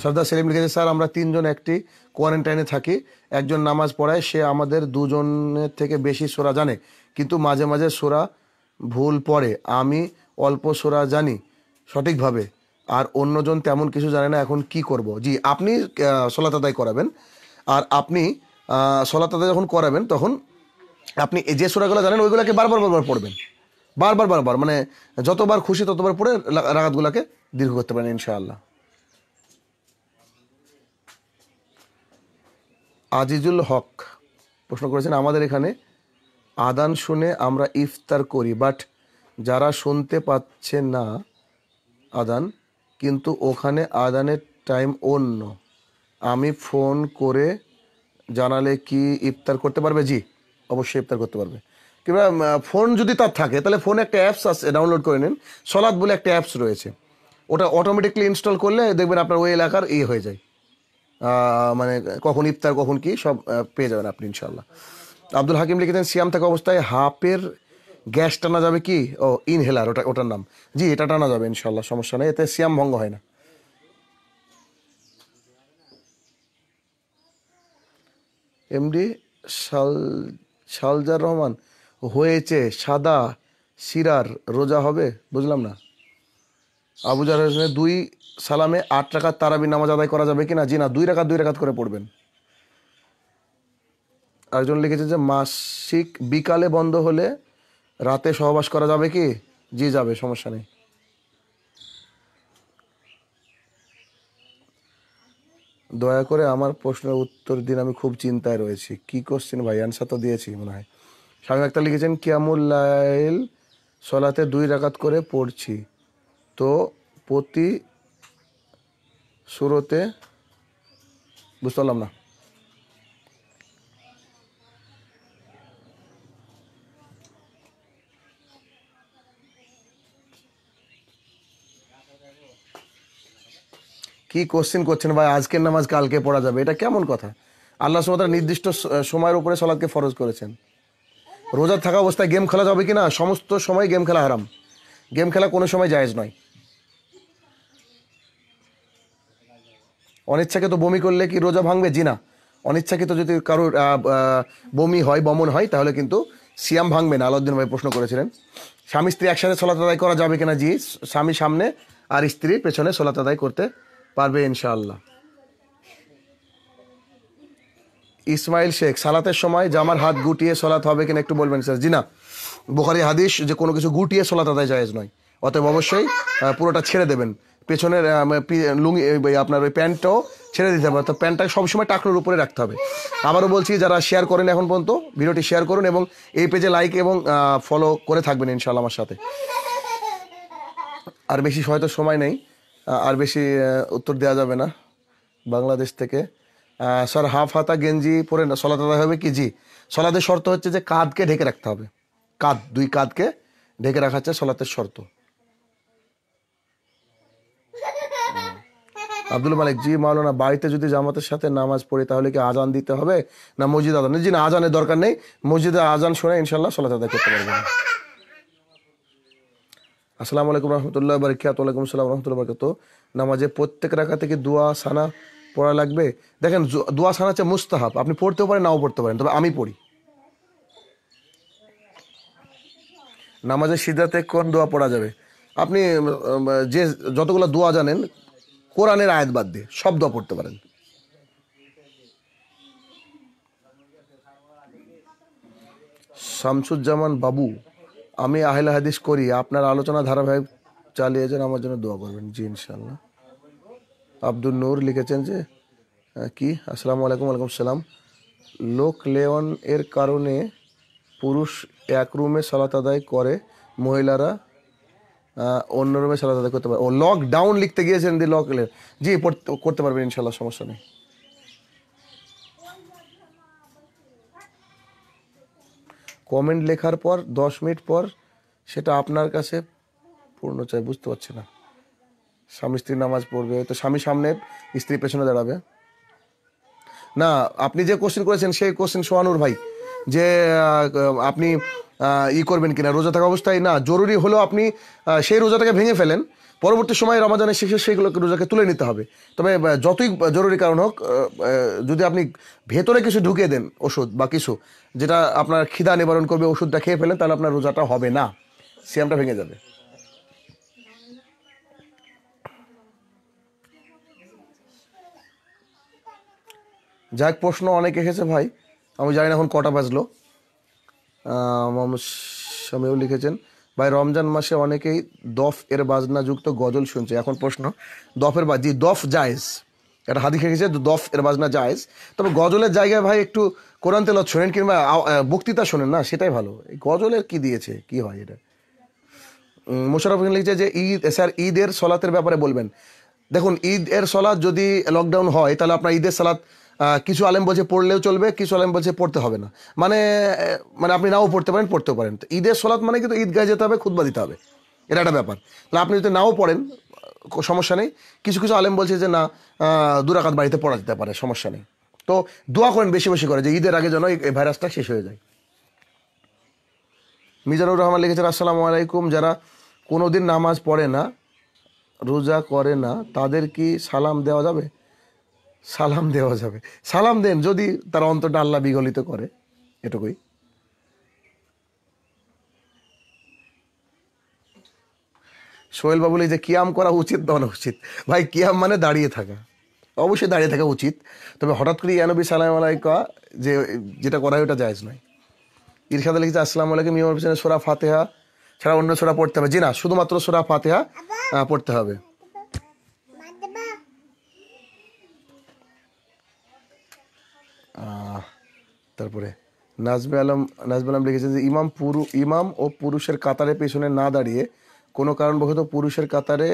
সর্দার সেলিম লিখেছে স্যার আমরা তিনজন একটি কোয়ারেন্টাইনে থাকি একজন নামাজ পড়ায় সে আমাদের দুজনের থেকে বেশি সোরা জানে কিন্তু মাঝে মাঝে সোরা ভুল পড়ে আমি অল্প সোরা জানি সঠিকভাবে আর অন্যজন তেমন কিছু জানে না এখন কি করব জি আপনি সলাত আদায় করাবেন আর আপনি সলাত আদায় যখন করাবেন তখন আপনি যে সোরাগুলো জানেন ওইগুলোকে বারবার বারবার পড়বেন বারবার বারবার মানে যতবার খুশি ততবার পড়ে রাগাতগুলোকে দীর্ঘ করতে পারেন ইনশাআল্লাহ আজিজুল হক প্রশ্ন করেছেন আমাদের এখানে আদান শুনে আমরা ইফতার করি বাট যারা শুনতে পাচ্ছে না আদান কিন্তু ওখানে আদানের টাইম অন্য আমি ফোন করে জানালে কি ইফতার করতে পারবে জি অবশ্যই ইফতার করতে পারবে কিংবা ফোন যদি তার থাকে তাহলে ফোনে একটা অ্যাপস আছে ডাউনলোড করে নিন সলাদ বলে একটা অ্যাপস রয়েছে ওটা অটোমেটিকলি ইনস্টল করলে দেখবেন আপনার ওই এলাকার ইয়ে হয়ে যায় মানে কখন ইফতার কখন কি সব পেয়ে যাবেন আপনি ইনশাল্লাহ আব্দুল হাকিম লিখেছেন সিয়াম থাকা অবস্থায় হাফের গ্যাস টানা যাবে কি ও ইনহেলার ওটা ওটার নাম জি এটা টানা যাবে ইনশাল্লাহ সমস্যা নেই এতে সিয়াম ভঙ্গ হয় না এমডি সাল সালজার রহমান হয়েছে সাদা সিরার রোজা হবে বুঝলাম না আবু জাহের দুই সালামে আট টাকার তারাবি নামাজ আদায় করা যাবে কি না জি না দুই রাখাত দুই রাখাত করে পড়বেন আরেকজন লিখেছে যে মাসিক বিকালে বন্ধ হলে রাতে সহবাস করা যাবে কি জি যাবে সমস্যা নেই দয়া করে আমার প্রশ্নের উত্তর দিন আমি খুব চিন্তায় রয়েছি কি কোশ্চেন ভাই অ্যান্সার তো দিয়েছি মনে হয় স্বামী একটা লিখেছেন কিয়ামুল্লাইল লাইল সলাতে দুই রাখাত করে পড়ছি তো প্রতি সুরতে বুঝতে পারলাম না কি কোশ্চেন করছেন ভাই আজকের নামাজ কালকে পড়া যাবে এটা কেমন কথা আল্লাহ সুমাত নির্দিষ্ট সময়ের উপরে সলাদকে ফরজ করেছেন রোজা থাকা অবস্থায় গেম খেলা যাবে কি না সমস্ত সময় গেম খেলা হারাম গেম খেলা কোনো সময় জায়েজ নয় অনিচ্ছাকৃত বমি করলে কি রোজা ভাঙবে জি না অনিচ্ছাকৃত যদি কারোর বমি হয় বমন হয় তাহলে কিন্তু সিয়াম ভাঙবে না আলাউদ্দিন ভাই প্রশ্ন করেছিলেন স্বামী স্ত্রী একসাথে সোলাত আদায় করা যাবে কিনা জি স্বামী সামনে আর স্ত্রীর পেছনে সোলাত আদায় করতে পারবে ইনশাআল্লাহ ইসমাইল শেখ সালাতের সময় জামার হাত গুটিয়ে সলাত হবে কিনা একটু বলবেন স্যার জি না বুখারি হাদিস যে কোনো কিছু গুটিয়ে সলাত আদায় জায়েজ নয় অতএব অবশ্যই পুরোটা ছেড়ে দেবেন পেছনের মানে লুঙ্গি আপনার ওই প্যান্টটাও ছেড়ে দিতে হবে তো প্যান্টটা সবসময় টাকলোর উপরে রাখতে হবে আবারও বলছি যারা শেয়ার করেন এখন পর্যন্ত ভিডিওটি শেয়ার করুন এবং এই পেজে লাইক এবং ফলো করে থাকবেন ইনশাআল্লাহ আমার সাথে আর বেশি হয়তো সময় নেই আর বেশি উত্তর দেওয়া যাবে না বাংলাদেশ থেকে স্যার হাফ হাতা গেঞ্জি পরে না আদায় হবে কি জি সলাতে শর্ত হচ্ছে যে কাঁধকে ঢেকে রাখতে হবে কাঁধ দুই কাঁধকে ঢেকে রাখা হচ্ছে শর্ত আব্দুল মালিক জি মাওলানা বাড়িতে যদি জামাতের সাথে নামাজ পড়ি তাহলে কি আজান দিতে হবে না মসজিদ আজান জি না আজানের দরকার নেই মসজিদে আজান শুনে ইনশাল্লাহ সলাত আদায় করতে পারবেন আসসালামু আলাইকুম রহমতুল্লাহ বারকাত ওয়ালাইকুম সালাম রহমতুল্লাহ বরকাত নামাজে প্রত্যেক রাখা থেকে দোয়া সানা পড়া লাগবে দেখেন দোয়া সানা হচ্ছে মুস্তাহাব আপনি পড়তেও পারেন নাও পড়তে পারেন তবে আমি পড়ি নামাজের সিদ্ধাতে কোন দোয়া পড়া যাবে আপনি যে যতগুলো দোয়া জানেন কোরআনের আয়াত বাদ দিয়ে সব দোয়া পড়তে পারেন শামসুজ্জামান বাবু আমি আহেল হাদিস করি আপনার আলোচনা ধারাবাহিক চালিয়ে যান আমার জন্য দোয়া করবেন জি ইনশাল্লাহ আব্দুল নূর লিখেছেন যে কি আসসালামু আলাইকুম আলাইকুম সালাম লোক লেওয়ান এর কারণে পুরুষ এক রুমে সালাত আদায় করে মহিলারা অন্য রুমে সালাত করতে পারে ও লকডাউন লিখতে গিয়েছেন দি লকলের জি করতে পারবেন ইনশাল্লাহ সমস্যা নেই কমেন্ট লেখার পর দশ মিনিট পর সেটা আপনার কাছে পূর্ণ চাই বুঝতে পারছি না স্বামী স্ত্রী নামাজ পড়বে তো স্বামী সামনে স্ত্রী পেছনে দাঁড়াবে না আপনি যে কোশ্চেন করেছেন সেই কোশ্চেন সোহানুর ভাই যে আপনি ই করবেন কিনা রোজা থাকা অবস্থায় না জরুরি হলেও আপনি সেই রোজাটাকে ভেঙে ফেলেন পরবর্তী সময় রমাজানের শেষে সেইগুলোকে রোজাকে তুলে নিতে হবে তবে যতই জরুরি কারণ হোক যদি আপনি ভেতরে কিছু ঢুকিয়ে দেন ওষুধ বা কিছু যেটা আপনার খিদা নিবারণ করবে ওষুধটা খেয়ে ফেলেন তাহলে আপনার রোজাটা হবে না সিয়ামটা ভেঙে যাবে যাক প্রশ্ন অনেক এসেছে ভাই আমি জানি না এখন কটা বাজলো মোহাম্মদ শামিউ লিখেছেন ভাই রমজান মাসে অনেকেই দফ এর বাজনাযুক্ত গজল শুনছে এখন প্রশ্ন দফের বাজি দফ জায়েজ এটা হাদি খেয়েছে দফ এর বাজনা জায়েজ তবে গজলের জায়গায় ভাই একটু কোরআন তেল শোনেন কিংবা বক্তৃতা শোনেন না সেটাই ভালো গজলের কি দিয়েছে কি হয় এটা মোশারফ লিখছে যে ঈদ স্যার ঈদের সলাতের ব্যাপারে বলবেন দেখুন ঈদ এর সলাদ যদি লকডাউন হয় তাহলে আপনার ঈদের সালাত কিছু আলেম বলছে পড়লেও চলবে কিছু আলেম বলছে পড়তে হবে না মানে মানে আপনি নাও পড়তে পারেন পড়তেও পারেন তো ঈদের সলাৎ মানে কিন্তু ঈদগাহে যেতে হবে খুদবা দিতে হবে এটা একটা ব্যাপার তাহলে আপনি যদি নাও পড়েন সমস্যা নেই কিছু কিছু আলেম বলছে যে না দুরাকাত বাড়িতে পড়া যেতে পারে সমস্যা নেই তো দোয়া করেন বেশি বেশি করে যে ঈদের আগে যেন এই ভাইরাসটা শেষ হয়ে যায় মিজানুর রহমান লিখেছেন আসসালামু আলাইকুম যারা কোনো দিন নামাজ পড়ে না রোজা করে না তাদের কি সালাম দেওয়া যাবে সালাম দেওয়া যাবে সালাম দেন যদি তার অন্তটা আল্লাহ বিগলিত করে এটুকুই সোহেল বাবু যে কিয়াম করা উচিত না অনুচিত ভাই কিয়াম মানে দাঁড়িয়ে থাকা অবশ্যই দাঁড়িয়ে থাকা উচিত তবে হঠাৎ করে ইয়ানবী সালাম আলাইকা যে যেটা করা ওটা জায়জ নয় ইরশাদ আলী আসসালাম আলাইকুম ইমাম হোসেনের সোরা ফাতেহা ছাড়া অন্য সোরা পড়তে হবে জি না শুধুমাত্র সোরা ফাতেহা পড়তে হবে তারপরে নাজবে আলম নাজবে আলম লিখেছেন যে ইমাম পুরু ইমাম ও পুরুষের কাতারে পেছনে না দাঁড়িয়ে কোনো কারণবশত পুরুষের কাতারে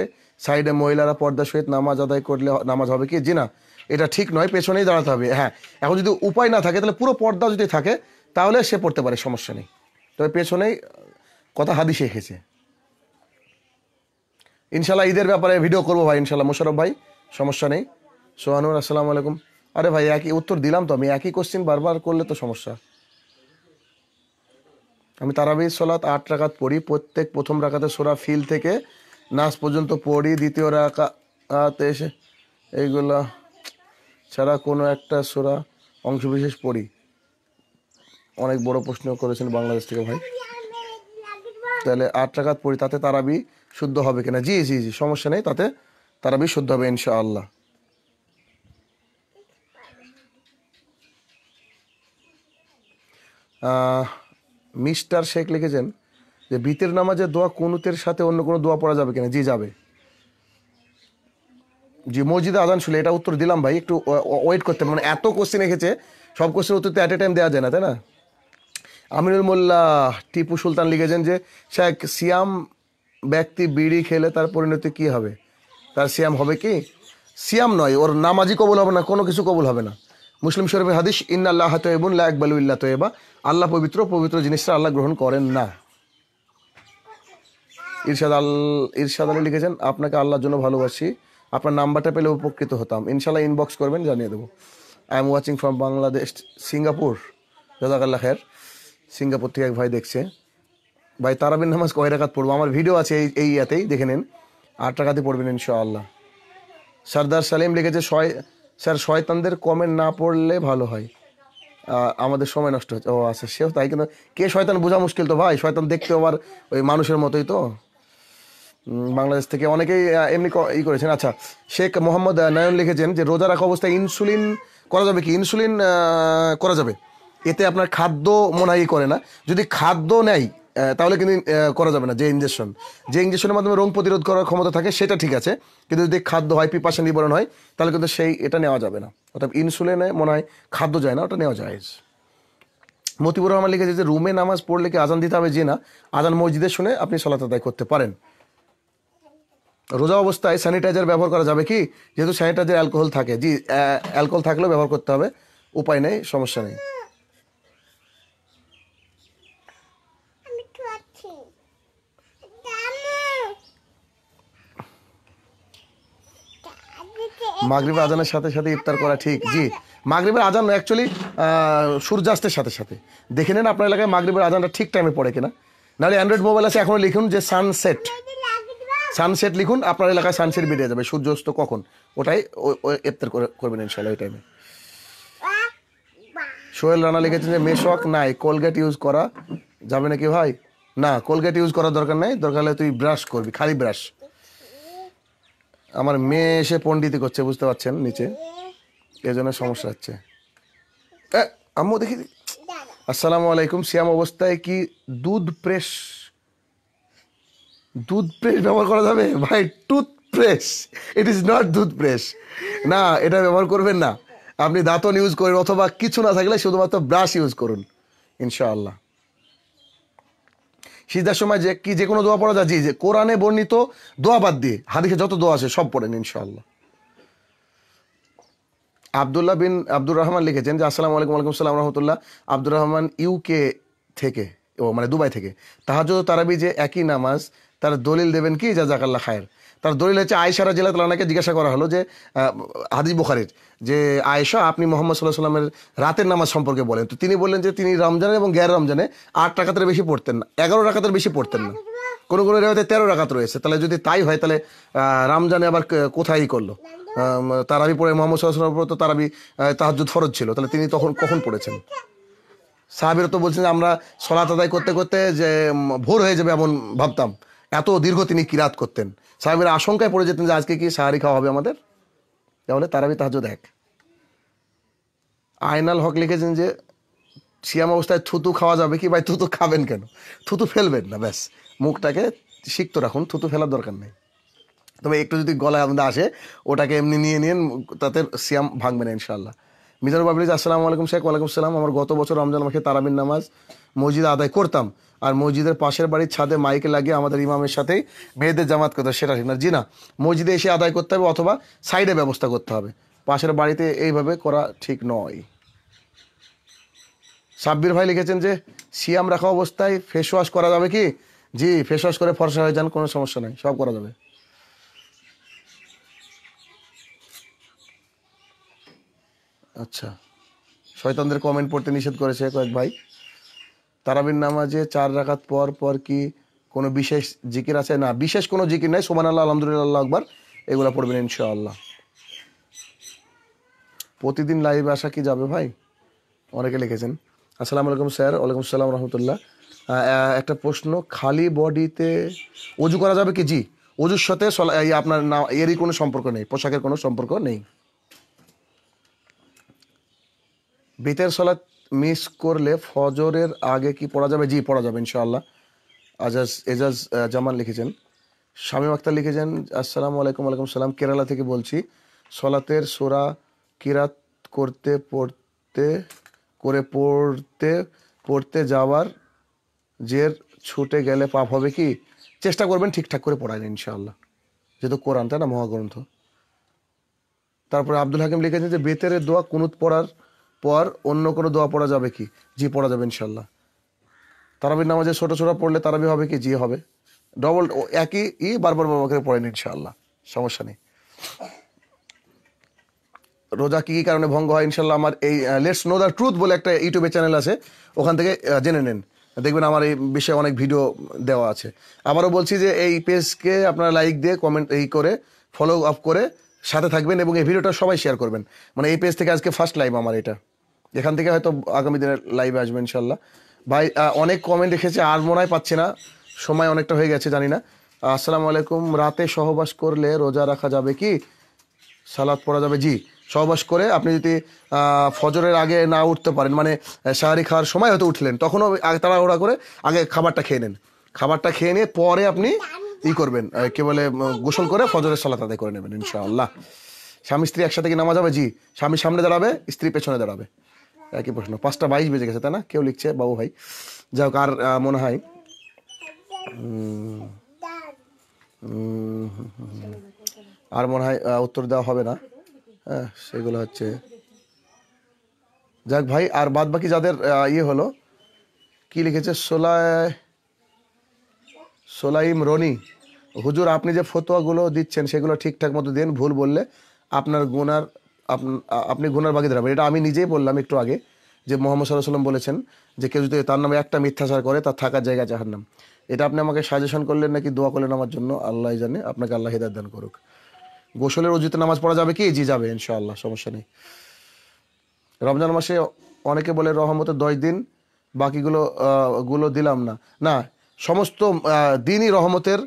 সাইডে মহিলারা পর্দা সহিত নামাজ আদায় করলে নামাজ হবে কি জি না এটা ঠিক নয় পেছনেই দাঁড়াতে হবে হ্যাঁ এখন যদি উপায় না থাকে তাহলে পুরো পর্দা যদি থাকে তাহলে সে পড়তে পারে সমস্যা নেই তবে পেছনেই কথা হাদিসে এসেছে ইনশাল্লাহ ঈদের ব্যাপারে ভিডিও করবো ভাই ইনশাল্লাহ মুশারফ ভাই সমস্যা নেই সোহানুর আসসালামু আলাইকুম আরে ভাই একই উত্তর দিলাম তো আমি একই কোশ্চেন বারবার করলে তো সমস্যা আমি তারাবি সলাত আট রাকাত পড়ি প্রত্যেক প্রথম রাকাতে সোরা ফিল থেকে নাচ পর্যন্ত পড়ি দ্বিতীয় রাখাতে এসে এইগুলো ছাড়া কোনো একটা সোরা অংশবিশেষ পড়ি অনেক বড় প্রশ্ন করেছেন বাংলাদেশ থেকে ভাই তাহলে আট রাকাত পড়ি তাতে তারাবি শুদ্ধ হবে কিনা জি জি জি সমস্যা নেই তাতে তারাবি শুদ্ধ হবে ইনশাআল্লাহ মিস্টার শেখ লিখেছেন যে বিতের নামাজে দোয়া কুনুতের সাথে অন্য কোনো দোয়া পড়া যাবে কিনা জি যাবে জি মসজিদে আজান শুনে এটা উত্তর দিলাম ভাই একটু ওয়েট করতে মানে এত কোশ্চেন এখেছে সব কোশ্চেন উত্তর তো অ্যাট এ টাইম দেওয়া যায় না তাই না আমিরুল মোল্লা টিপু সুলতান লিখেছেন যে শেখ সিয়াম ব্যক্তি বিড়ি খেলে তার পরিণতি কি হবে তার সিয়াম হবে কি সিয়াম নয় ওর নামাজই কবুল হবে না কোনো কিছু কবুল হবে না মুসলিম শরীফের হাদিস ইন্নাল্লাহ তয়েবুন লা একবালু ইল্লা তয়েবা আল্লাহ পবিত্র পবিত্র জিনিসটা আল্লাহ গ্রহণ করেন না ইরশাদ আল ইরশাদ আলী লিখেছেন আপনাকে আল্লাহর জন্য ভালোবাসি আপনার নাম্বারটা পেলে উপকৃত হতাম ইনশাল্লাহ ইনবক্স করবেন জানিয়ে দেবো I am watching from Bangladesh Singapore আল্লাহ খের সিঙ্গাপুর থেকে এক ভাই দেখছে ভাই তারাবিন নামাজ কয় টাকাত পড়বো আমার ভিডিও আছে এই এই ইয়াতেই দেখে নিন আট টাকাতে পড়বেন ইনশাআল্লাহ সর্দার সালিম লিখেছে ছয় স্যার শয়তানদের কমেন্ট না পড়লে ভালো হয় আমাদের সময় নষ্ট হচ্ছে ও আচ্ছা সেও তাই কিন্তু কে শয়তান বোঝা মুশকিল তো ভাই শয়তান দেখতে আবার ওই মানুষের মতোই তো বাংলাদেশ থেকে অনেকেই এমনি ই করেছেন আচ্ছা শেখ মোহাম্মদ নয়ন লিখেছেন যে রোজা রাখা অবস্থায় ইনসুলিন করা যাবে কি ইনসুলিন করা যাবে এতে আপনার খাদ্য মনে হয় করে না যদি খাদ্য নেয় তাহলে কিন্তু করা যাবে না যে ইঞ্জেকশন যে ইঞ্জেকশনের মাধ্যমে রোগ প্রতিরোধ করার ক্ষমতা থাকে সেটা ঠিক আছে কিন্তু যদি খাদ্য হয় পিপাসা নিবারণ হয় তাহলে কিন্তু সেই এটা নেওয়া যাবে না অর্থাৎ ইনসুলিনে মনে হয় খাদ্য যায় না ওটা নেওয়া যায় মতিবুর রহমান লিখেছে যে রুমে নামাজ পড়লে কি আজান দিতে হবে যে না আজান মসজিদে শুনে আপনি সলাত আদায় করতে পারেন রোজা অবস্থায় স্যানিটাইজার ব্যবহার করা যাবে কি যেহেতু স্যানিটাইজার অ্যালকোহল থাকে জি অ্যালকোহল থাকলেও ব্যবহার করতে হবে উপায় নেই সমস্যা নেই মাগরিবের আজানের সাথে সাথে ইফতার করা ঠিক জি মাগরিবের আজান অ্যাকচুয়ালি সূর্যাস্তের সাথে সাথে দেখে নেন আপনার এলাকায় মাগরিবের আজানটা ঠিক টাইমে পড়ে কিনা নাহলে অ্যান্ড্রয়েড মোবাইল আছে এখনও লিখুন যে সানসেট সানসেট লিখুন আপনার এলাকায় সানসেট বেরিয়ে যাবে সূর্যাস্ত কখন ওটাই ইফতার করবেন ইনশাল্লাহ ওই টাইমে সোহেল রানা লিখেছেন যে মেশক নাই কোলগেট ইউজ করা যাবে নাকি ভাই না কোলগেট ইউজ করার দরকার নাই দরকার হলে তুই ব্রাশ করবি খালি ব্রাশ আমার মেয়ে এসে পণ্ডিতি করছে বুঝতে পারছেন নিচে এজন্য সমস্যা হচ্ছে আম্মু দেখি আসসালামু আলাইকুম শিয়াম অবস্থায় কি দুধ প্রেস দুধ প্রেস ব্যবহার করা যাবে ভাই tooth press it is not dudh press না এটা ব্যবহার করবেন না আপনি দাঁতন ইউজ করেন অথবা কিছু না থাকলে শুধুমাত্র ব্রাশ ইউজ করুন ইনশাআল্লাহ সিজদার সময় যে কি যে কোনো দোয়া পড়া যায় জি যে কোরআনে বর্ণিত দোয়া বাদ দিয়ে হাদিসে যত দোয়া আছে সব পড়েন ইনশাআল্লাহ আবদুল্লাহ বিন আব্দুর রহমান লিখেছেন যে আসসালামু আলাইকুম আলাইকুম সালাম রহমতুল্লাহ আব্দুর রহমান ইউকে থেকে ও মানে দুবাই থেকে তাহাজ তারাবি যে একই নামাজ তার দলিল দেবেন কি যা জাকাল্লা খায়ের তার দলিল হচ্ছে আয়সা রাজিল্লা তালাকে জিজ্ঞাসা করা হলো যে হাদিস বুখারির যে আয়েশা আপনি মোহাম্মদ সাল্লাহ সাল্লামের রাতের নামাজ সম্পর্কে বলেন তো তিনি বললেন যে তিনি রমজানে এবং গ্যার রমজানে আট টাকাতের বেশি পড়তেন না এগারো টাকাতের বেশি পড়তেন না কোনো কোনো রেওয়াতে তেরো টাকাত রয়েছে তাহলে যদি তাই হয় তাহলে রামজানে আবার কোথায় করলো তারাবি পড়ে মোহাম্মদ সাল্লাহ উপর তো তারাবি তাহাজুদ ফরজ ছিল তাহলে তিনি তখন কখন পড়েছেন সাহাবিরা তো বলছেন আমরা সলাত আদায় করতে করতে যে ভোর হয়ে যাবে এমন ভাবতাম এত দীর্ঘ তিনি কিরাত করতেন সাহেবের আশঙ্কায় পড়ে যেতেন যে আজকে কি সাহারি খাওয়া হবে আমাদের তাহলে তারাবি তাহাজ এক আয়নাল হক লিখেছেন যে শিয়াম অবস্থায় থুতু খাওয়া যাবে কি ভাই থুতু খাবেন কেন থুতু ফেলবেন না ব্যাস মুখটাকে সিক্ত রাখুন থুতু ফেলার দরকার নেই তবে একটু যদি গলায় আমাদের আসে ওটাকে এমনি নিয়ে নিন তাতে শিয়াম ভাঙবে না ইনশাল্লাহ মিজানুর বাবলিজ আসসালামু আলাইকুম শেখ ওয়ালাইকুম সালাম আমার গত বছর রমজান মাসে তারাবিন নামাজ মসজিদ আদায় করতাম আর মসজিদের পাশের বাড়ির ছাদে মাইক লাগিয়ে আমাদের ইমামের সাথেই মেয়েদের জামাত করতে সেটা ঠিক না জি না মসজিদে এসে আদায় করতে হবে অথবা সাইডে ব্যবস্থা করতে হবে পাশের বাড়িতে এইভাবে করা ঠিক নয় সাব্বির ভাই লিখেছেন যে সিয়াম রাখা অবস্থায় ফেস ওয়াশ করা যাবে কি জি ফেস ওয়াশ করে ফরসা হয়ে যান কোনো সমস্যা নাই সব করা যাবে আচ্ছা শয়তানদের কমেন্ট পড়তে নিষেধ করেছে কয়েক ভাই তারাবির নামাজে চার রাখাত পর পর কি কোনো বিশেষ জিকির আছে না বিশেষ কোনো জিকির নাই সোমান আল্লাহ আলহামদুলিল্লাহ আকবর এগুলো পড়বেন ইনশাআল্লাহ প্রতিদিন লাইভে আসা কি যাবে ভাই অনেকে লিখেছেন আসসালাম আলাইকুম স্যার ওয়ালাইকুম আসসালাম রহমতুল্লাহ একটা প্রশ্ন খালি বডিতে অজু করা যাবে কি জি অজুর সাথে আপনার না এরই কোনো সম্পর্ক নেই পোশাকের কোনো সম্পর্ক নেই বেতের সলা মিস করলে ফজরের আগে কি পড়া যাবে জি পড়া যাবে ইনশাআল্লাহ আজাজ এজাজ জামান লিখেছেন শামীম আক্তার লিখেছেন আসসালামু আলাইকুম আলাইকুম সালাম কেরালা থেকে বলছি সলাতের সোরা কিরাত করতে পড়তে করে পড়তে পড়তে যাওয়ার জের ছুটে গেলে পাপ হবে কি চেষ্টা করবেন ঠিকঠাক করে পড়ায় ইনশাআল্লাহ যেহেতু কোরআন তাই না মহাগ্রন্থ তারপরে আব্দুল হাকিম লিখেছেন যে বেতের দোয়া কুনুত পড়ার পর অন্য কোনো দোয়া পড়া যাবে কি জি পড়া যাবে ইনশাল্লাহ তারাবির নামাজে ছোটো ছোটো পড়লে তারাবি হবে কি জি হবে ডবল একই ই বারবার বাবা করে পড়েন ইনশাল্লাহ সমস্যা নেই রোজা কী কী কারণে ভঙ্গ হয় ইনশাল্লাহ আমার এই লেটস নো দ্য ট্রুথ বলে একটা ইউটিউবের চ্যানেল আছে ওখান থেকে জেনে নেন দেখবেন আমার এই বিষয়ে অনেক ভিডিও দেওয়া আছে আবারও বলছি যে এই পেজকে আপনারা লাইক দিয়ে কমেন্ট এই করে ফলো আপ করে সাথে থাকবেন এবং এই ভিডিওটা সবাই শেয়ার করবেন মানে এই পেজ থেকে আজকে ফার্স্ট লাইভ আমার এটা এখান থেকে হয়তো আগামী দিনে লাইভে আসবেন ইনশাল্লাহ ভাই অনেক কমেন্ট রেখেছে আর মনে হয় পাচ্ছে না সময় অনেকটা হয়ে গেছে জানি না আসসালামু আলাইকুম রাতে সহবাস করলে রোজা রাখা যাবে কি সালাদ পড়া যাবে জি সহবাস করে আপনি যদি ফজরের আগে না উঠতে পারেন মানে সাহারি খাওয়ার সময় হয়তো উঠলেন তখনও তাড়াহুড়া করে আগে খাবারটা খেয়ে নেন খাবারটা খেয়ে নিয়ে পরে আপনি ই করবেন কে বলে গোসল করে ফজরের সালাত আদায় করে নেবেন ইনশাআল্লাহ স্বামী স্ত্রী একসাথে কি নামাজ হবে জি স্বামী সামনে দাঁড়াবে স্ত্রী পেছনে দাঁড়াবে একই প্রশ্ন পাঁচটা বাইশ বেজে গেছে তাই না কেউ লিখছে বাবু ভাই যাই হোক আর মনে হয় আর মনে হয় উত্তর দেওয়া হবে না হ্যাঁ সেগুলো হচ্ছে যাক ভাই আর বাদ বাকি যাদের ইয়ে হলো কি লিখেছে সোলায় সোলাইম রনি হুজুর আপনি যে ফতোয়াগুলো দিচ্ছেন সেগুলো ঠিকঠাক মতো দিন ভুল বললে আপনার গুনার আপনি গুনার বাকি দাঁড়াবেন এটা আমি নিজেই বললাম একটু আগে যে মোহাম্মদ সাল্লাহ বলেছেন যে কেউ যদি তার নামে একটা মিথ্যাচার করে তার থাকার জায়গা যাহার নাম এটা আপনি আমাকে সাজেশন করলেন নাকি দোয়া করলেন আমার জন্য আল্লাহ জানে আপনাকে আল্লাহ হিদার দান করুক গোসলের অজুতে নামাজ পড়া যাবে কি জি যাবে ইনশাআল্লাহ সমস্যা নেই রমজান মাসে অনেকে বলে রহমতের দশ দিন বাকিগুলো গুলো দিলাম না না সমস্ত দিনই রহমতের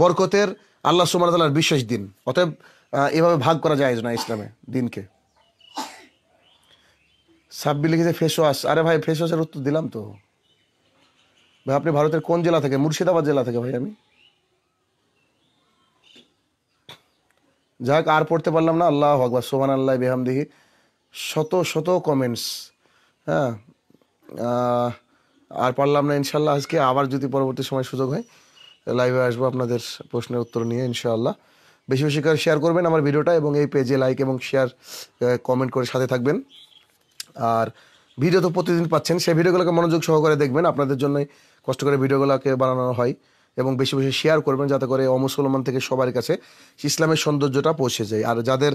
বরকতের আল্লাহ সুমান তাল্লার বিশেষ দিন অতএব এভাবে ভাগ করা যায় না ইসলামে দিনকে সাব্বি লিখেছে ফেস ওয়াশ আরে ভাই ফেস ওয়াশের উত্তর দিলাম তো ভাই আপনি ভারতের কোন জেলা থেকে মুর্শিদাবাদ জেলা থেকে ভাই আমি যাক আর পড়তে পারলাম না আল্লাহ ভগবান সোমান আল্লাহ বেহামদিহি শত শত কমেন্টস হ্যাঁ আর পারলাম না ইনশাল্লাহ আজকে আবার যদি পরবর্তী সময় সুযোগ হয় লাইভে আসবো আপনাদের প্রশ্নের উত্তর নিয়ে ইনশাআল্লাহ বেশি বেশি করে শেয়ার করবেন আমার ভিডিওটা এবং এই পেজে লাইক এবং শেয়ার কমেন্ট করে সাথে থাকবেন আর ভিডিও তো প্রতিদিন পাচ্ছেন সেই ভিডিওগুলোকে মনোযোগ সহকারে দেখবেন আপনাদের জন্যই কষ্ট করে ভিডিওগুলোকে বানানো হয় এবং বেশি বেশি শেয়ার করবেন যাতে করে অমুসলমান থেকে সবার কাছে ইসলামের সৌন্দর্যটা পৌঁছে যায় আর যাদের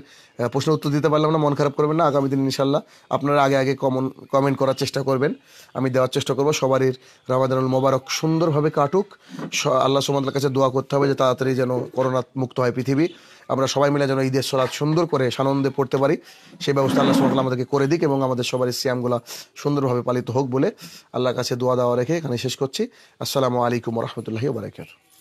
প্রশ্ন উত্তর দিতে পারলাম না মন খারাপ করবেন না আগামী দিন ইনশাল্লাহ আপনারা আগে আগে কমন কমেন্ট করার চেষ্টা করবেন আমি দেওয়ার চেষ্টা করব সবারই রামাদানুল মোবারক সুন্দরভাবে কাটুক আল্লাহ সুমদার কাছে দোয়া করতে হবে যে তাড়াতাড়ি যেন করোনা মুক্ত হয় পৃথিবী আমরা সবাই মিলে যেন ঈদের সলাদ সুন্দর করে সানন্দে পড়তে পারি সেই ব্যবস্থা আল্লাহ সুমতলা আমাদেরকে করে দিক এবং আমাদের সবার সিয়ামগুলো সুন্দরভাবে পালিত হোক বলে আল্লাহর কাছে দোয়া দাওয়া রেখে এখানে শেষ করছি আসসালামু আলাইকুম রহমতুল্লাহি বারাকাতুহু